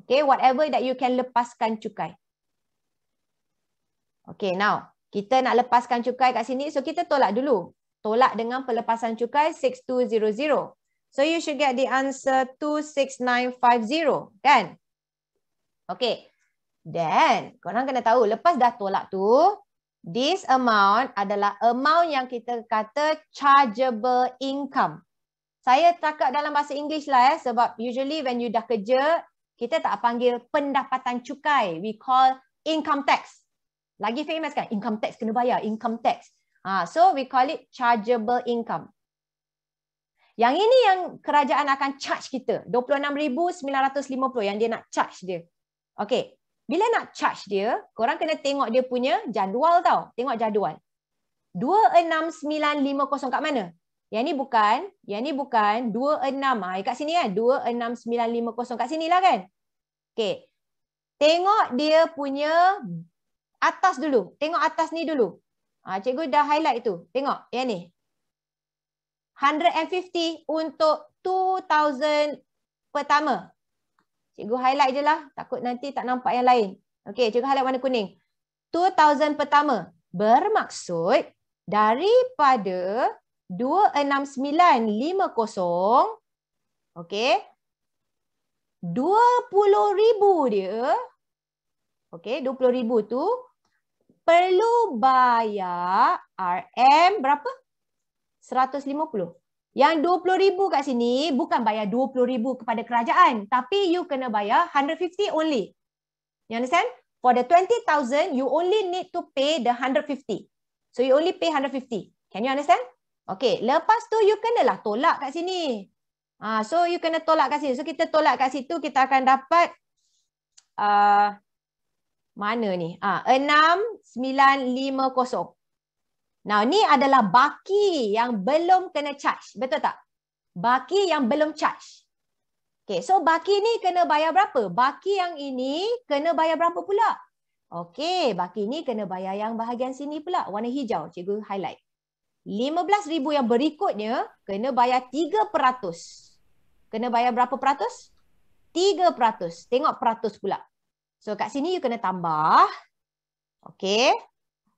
Okay, whatever that you can lepaskan cukai. Okay, now kita nak lepaskan cukai kat sini. So kita tolak dulu. Tolak dengan pelepasan cukai 6200. So you should get the answer 26950, kan? Okay. Then, korang kena tahu, lepas dah tolak tu, this amount adalah amount yang kita kata chargeable income. Saya cakap dalam bahasa English lah ya, sebab usually when you dah kerja, kita tak panggil pendapatan cukai. We call income tax. Lagi famous kan? Income tax kena bayar, income tax. Ha, so we call it chargeable income. Yang ini yang kerajaan akan charge kita. 26,950 yang dia nak charge dia. Okey. Bila nak charge dia, korang kena tengok dia punya jadual tau. Tengok jadual. 26,950 kat mana? Yang ni bukan. Yang ni bukan. 26. Ha, ah, kat sini kan? 26,950 kat sini lah kan? Okey. Tengok dia punya atas dulu. Tengok atas ni dulu. Ha, cikgu dah highlight tu. Tengok yang ni. 150 untuk 2000 pertama. Cikgu highlight je lah. Takut nanti tak nampak yang lain. Okey, cikgu highlight warna kuning. 2000 pertama. Bermaksud daripada 26950. Okey. 20000 dia. Okey, 20000 tu perlu bayar RM berapa? 150. Yang 20,000 kat sini bukan bayar 20,000 kepada kerajaan tapi you kena bayar 150 only. You understand? For the 20,000 you only need to pay the 150. So you only pay 150. Can you understand? Okay, lepas tu you kena lah tolak kat sini. Ah, So you kena tolak kat sini. So kita tolak kat situ kita akan dapat uh, mana ni? Ah, uh, 6950. Now ni adalah baki yang belum kena charge. Betul tak? Baki yang belum charge. Okay, so baki ni kena bayar berapa? Baki yang ini kena bayar berapa pula? Okay, baki ni kena bayar yang bahagian sini pula. Warna hijau, cikgu highlight. RM15,000 yang berikutnya kena bayar 3%. Kena bayar berapa peratus? 3%. Tengok peratus pula. So kat sini you kena tambah. Okay.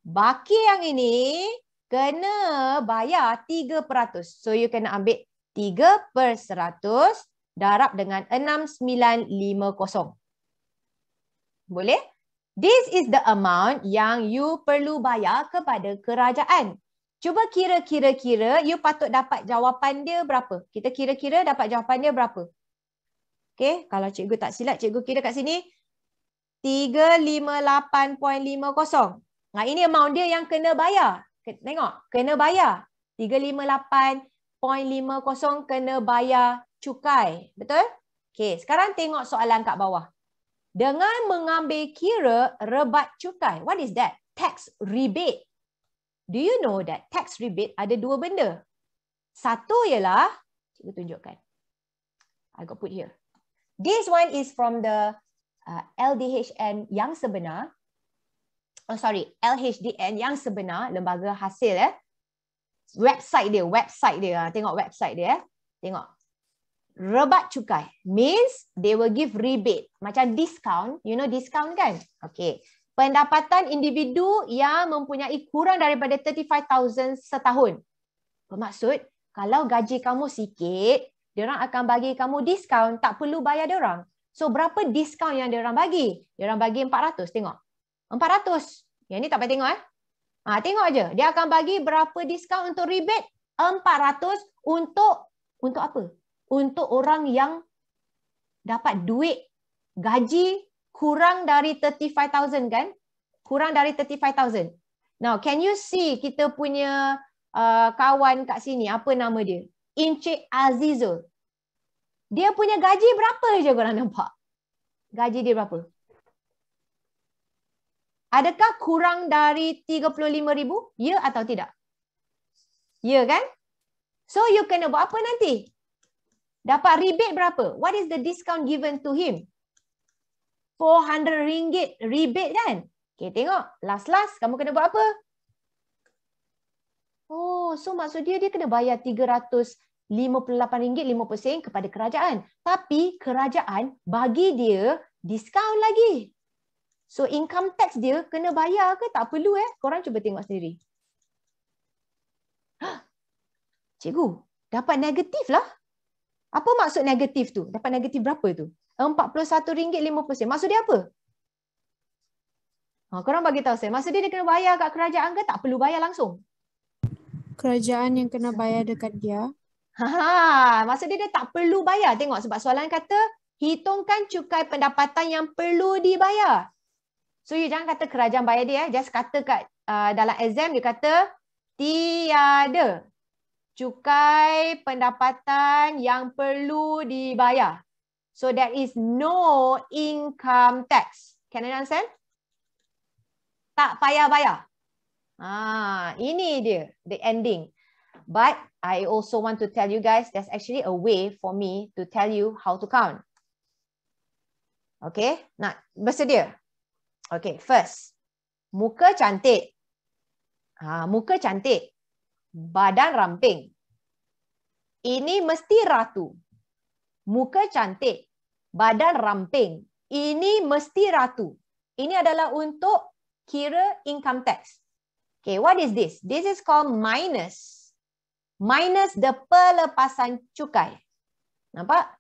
Baki yang ini kena bayar 3%. So you kena ambil 3 per 100 darab dengan 6950. Boleh? This is the amount yang you perlu bayar kepada kerajaan. Cuba kira-kira-kira you patut dapat jawapan dia berapa. Kita kira-kira dapat jawapan dia berapa. Okay, kalau cikgu tak silap, cikgu kira kat sini. 358.50. Nah ini amount dia yang kena bayar. Tengok, kena bayar. 358.50 kena bayar cukai. Betul? Okey, sekarang tengok soalan kat bawah. Dengan mengambil kira rebat cukai. What is that? Tax rebate. Do you know that tax rebate ada dua benda? Satu ialah, cikgu tunjukkan. I got put here. This one is from the uh, LDHN yang sebenar oh sorry, LHDN yang sebenar, lembaga hasil eh. Website dia, website dia. Ah, tengok website dia eh. Tengok. Rebat cukai means they will give rebate. Macam discount, you know discount kan? Okay. Pendapatan individu yang mempunyai kurang daripada 35,000 setahun. Bermaksud, kalau gaji kamu sikit, orang akan bagi kamu discount, tak perlu bayar orang. So berapa discount yang dia orang bagi? Dia orang bagi 400, tengok. 400. Yang ni tak payah tengok eh. Ha, tengok aja. Dia akan bagi berapa diskaun untuk rebate? 400 untuk untuk apa? Untuk orang yang dapat duit gaji kurang dari 35,000 kan? Kurang dari 35,000. Now, can you see kita punya uh, kawan kat sini? Apa nama dia? Encik Azizul. Dia punya gaji berapa je korang nampak? Gaji dia berapa? Adakah kurang dari 35,000? Ya atau tidak? Ya kan? So you kena buat apa nanti? Dapat rebate berapa? What is the discount given to him? 400 ringgit rebate kan? Okay tengok. Last-last kamu kena buat apa? Oh so maksud dia dia kena bayar 358 ringgit 5 persen kepada kerajaan. Tapi kerajaan bagi dia discount lagi. So income tax dia kena bayar ke tak perlu eh? Korang cuba tengok sendiri. Cikgu, dapat negatif lah. Apa maksud negatif tu? Dapat negatif berapa tu? RM41.50. Maksud dia apa? Ha, korang bagi tahu saya. Maksud dia dia kena bayar kat kerajaan ke tak perlu bayar langsung? Kerajaan yang kena bayar dekat dia. Ha, ha. maksud dia dia tak perlu bayar. Tengok sebab soalan kata, hitungkan cukai pendapatan yang perlu dibayar. So you jangan kata kerajaan bayar dia. Eh. Just kata kat uh, dalam exam dia kata tiada cukai pendapatan yang perlu dibayar. So there is no income tax. Can you understand? Tak payah bayar. Ah, ini dia the ending. But I also want to tell you guys there's actually a way for me to tell you how to count. Okay, nak bersedia? Okay, first. Muka cantik. Ha, muka cantik. Badan ramping. Ini mesti ratu. Muka cantik. Badan ramping. Ini mesti ratu. Ini adalah untuk kira income tax. Okay, what is this? This is called minus. Minus the pelepasan cukai. Nampak?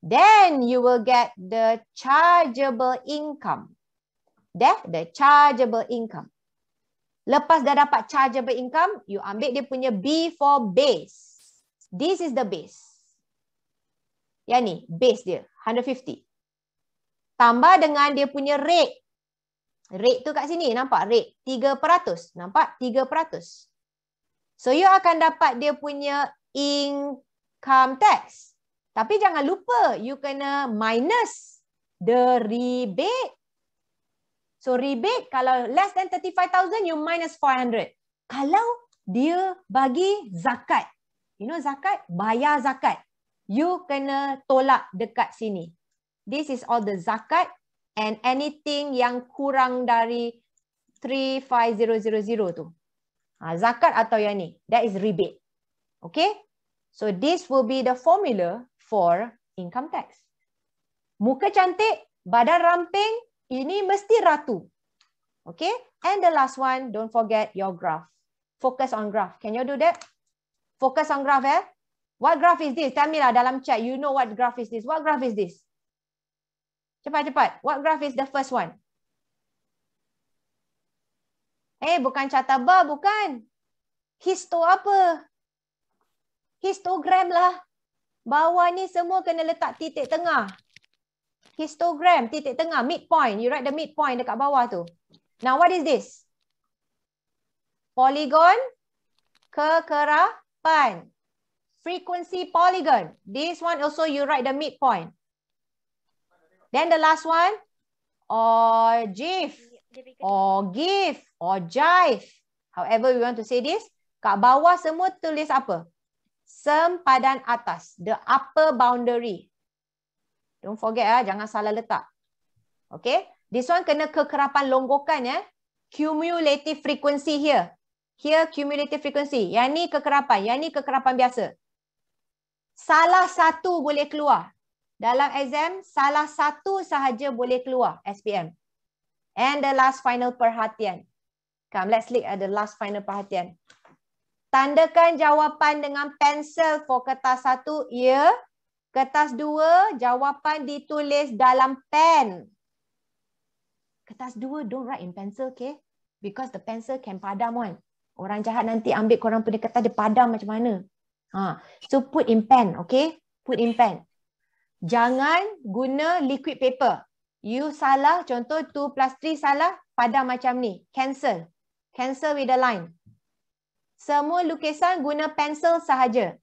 Then you will get the chargeable income death, the chargeable income. Lepas dah dapat chargeable income, you ambil dia punya B for base. This is the base. Yang ni, base dia, 150. Tambah dengan dia punya rate. Rate tu kat sini, nampak? Rate 3%. Nampak? 3%. So, you akan dapat dia punya income tax. Tapi jangan lupa, you kena minus the rebate. So rebate kalau less than 35,000 you minus 400. Kalau dia bagi zakat. You know zakat? Bayar zakat. You kena tolak dekat sini. This is all the zakat and anything yang kurang dari 35,000 tu. Ha, zakat atau yang ni. That is rebate. Okay? So this will be the formula for income tax. Muka cantik, badan ramping, ini mesti ratu. Okay. And the last one, don't forget your graph. Focus on graph. Can you do that? Focus on graph, eh? What graph is this? Tell me lah dalam chat. You know what graph is this. What graph is this? Cepat-cepat. What graph is the first one? Eh, bukan catabar, bukan. Histo apa? Histogram lah. Bawah ni semua kena letak titik tengah histogram titik tengah midpoint you write the midpoint dekat bawah tu now what is this polygon kekerapan frequency polygon this one also you write the midpoint then the last one or gif or gif or jive however we want to say this kat bawah semua tulis apa sempadan atas the upper boundary Don't forget ah, jangan salah letak. Okay, this one kena kekerapan longgokan ya. Eh? Cumulative frequency here. Here cumulative frequency. Yang ni kekerapan, yang ni kekerapan biasa. Salah satu boleh keluar. Dalam exam, salah satu sahaja boleh keluar SPM. And the last final perhatian. Come, let's look at the last final perhatian. Tandakan jawapan dengan pencil for kertas satu. Ya, yeah. Kertas dua, jawapan ditulis dalam pen. Kertas dua, don't write in pencil, okay? Because the pencil can padam, kan? Orang jahat nanti ambil korang punya kertas, dia padam macam mana. Ha. So, put in pen, okay? Put in pen. Jangan guna liquid paper. You salah, contoh 2 plus 3 salah, padam macam ni. Cancel. Cancel with the line. Semua lukisan guna pencil sahaja.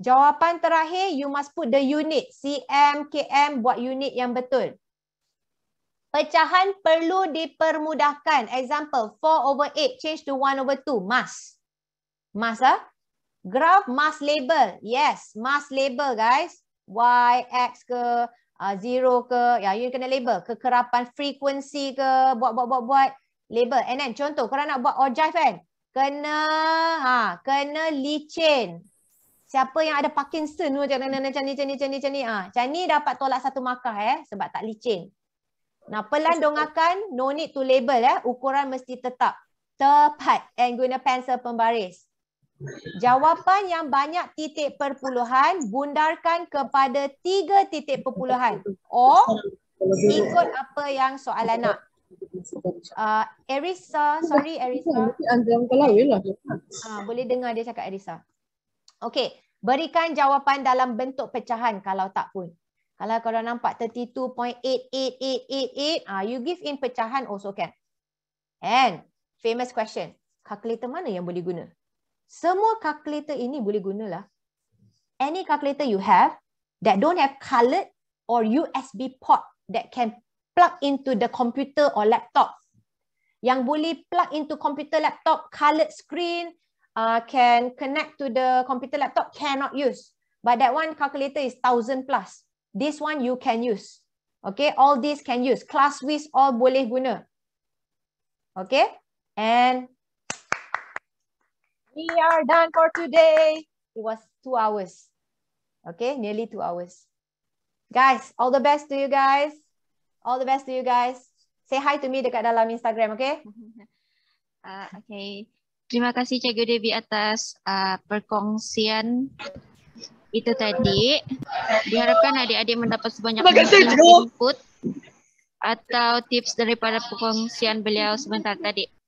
Jawapan terakhir, you must put the unit. CM, KM, buat unit yang betul. Pecahan perlu dipermudahkan. Example, 4 over 8 change to 1 over 2. Mass. Mass lah. Graph mass label. Yes, mass label guys. Y, X ke, uh, zero ke. Ya, you kena label. Kekerapan frekuensi ke. Buat, buat, buat, buat. Label. And then contoh, korang nak buat ogive kan? Kena, ha, kena licin. Siapa yang ada Parkinson tu macam mana macam ni macam ni macam ni macam ni. Ah, macam ni dapat tolak satu markah eh sebab tak licin. Nah, pelan dongakan no need to label eh. Ukuran mesti tetap. Tepat and guna pensel pembaris. Jawapan yang banyak titik perpuluhan bundarkan kepada tiga titik perpuluhan. Oh, ikut apa yang soalan nak. Uh, Erisa, sorry Erisa. Lah. Ah, boleh dengar dia cakap Erisa. Okey, berikan jawapan dalam bentuk pecahan kalau tak pun. Kalau korang nampak 32.88888, ah you give in pecahan also can. And famous question, kalkulator mana yang boleh guna? Semua kalkulator ini boleh gunalah. Any kalkulator you have that don't have colored or USB port that can plug into the computer or laptop. Yang boleh plug into computer, laptop, colored screen, uh, can connect to the computer laptop cannot use. But that one calculator is thousand plus. This one you can use. Okay, all these can use. Classwiz all boleh guna. Okay, and we are done for today. It was two hours. Okay, nearly two hours. Guys, all the best to you guys. All the best to you guys. Say hi to me dekat dalam Instagram, okay? [LAUGHS] Uh, okay. Terima kasih Cego Devi atas uh, perkongsian itu tadi. Diharapkan adik-adik mendapat sebanyak mungkin input atau tips daripada perkongsian beliau sebentar tadi.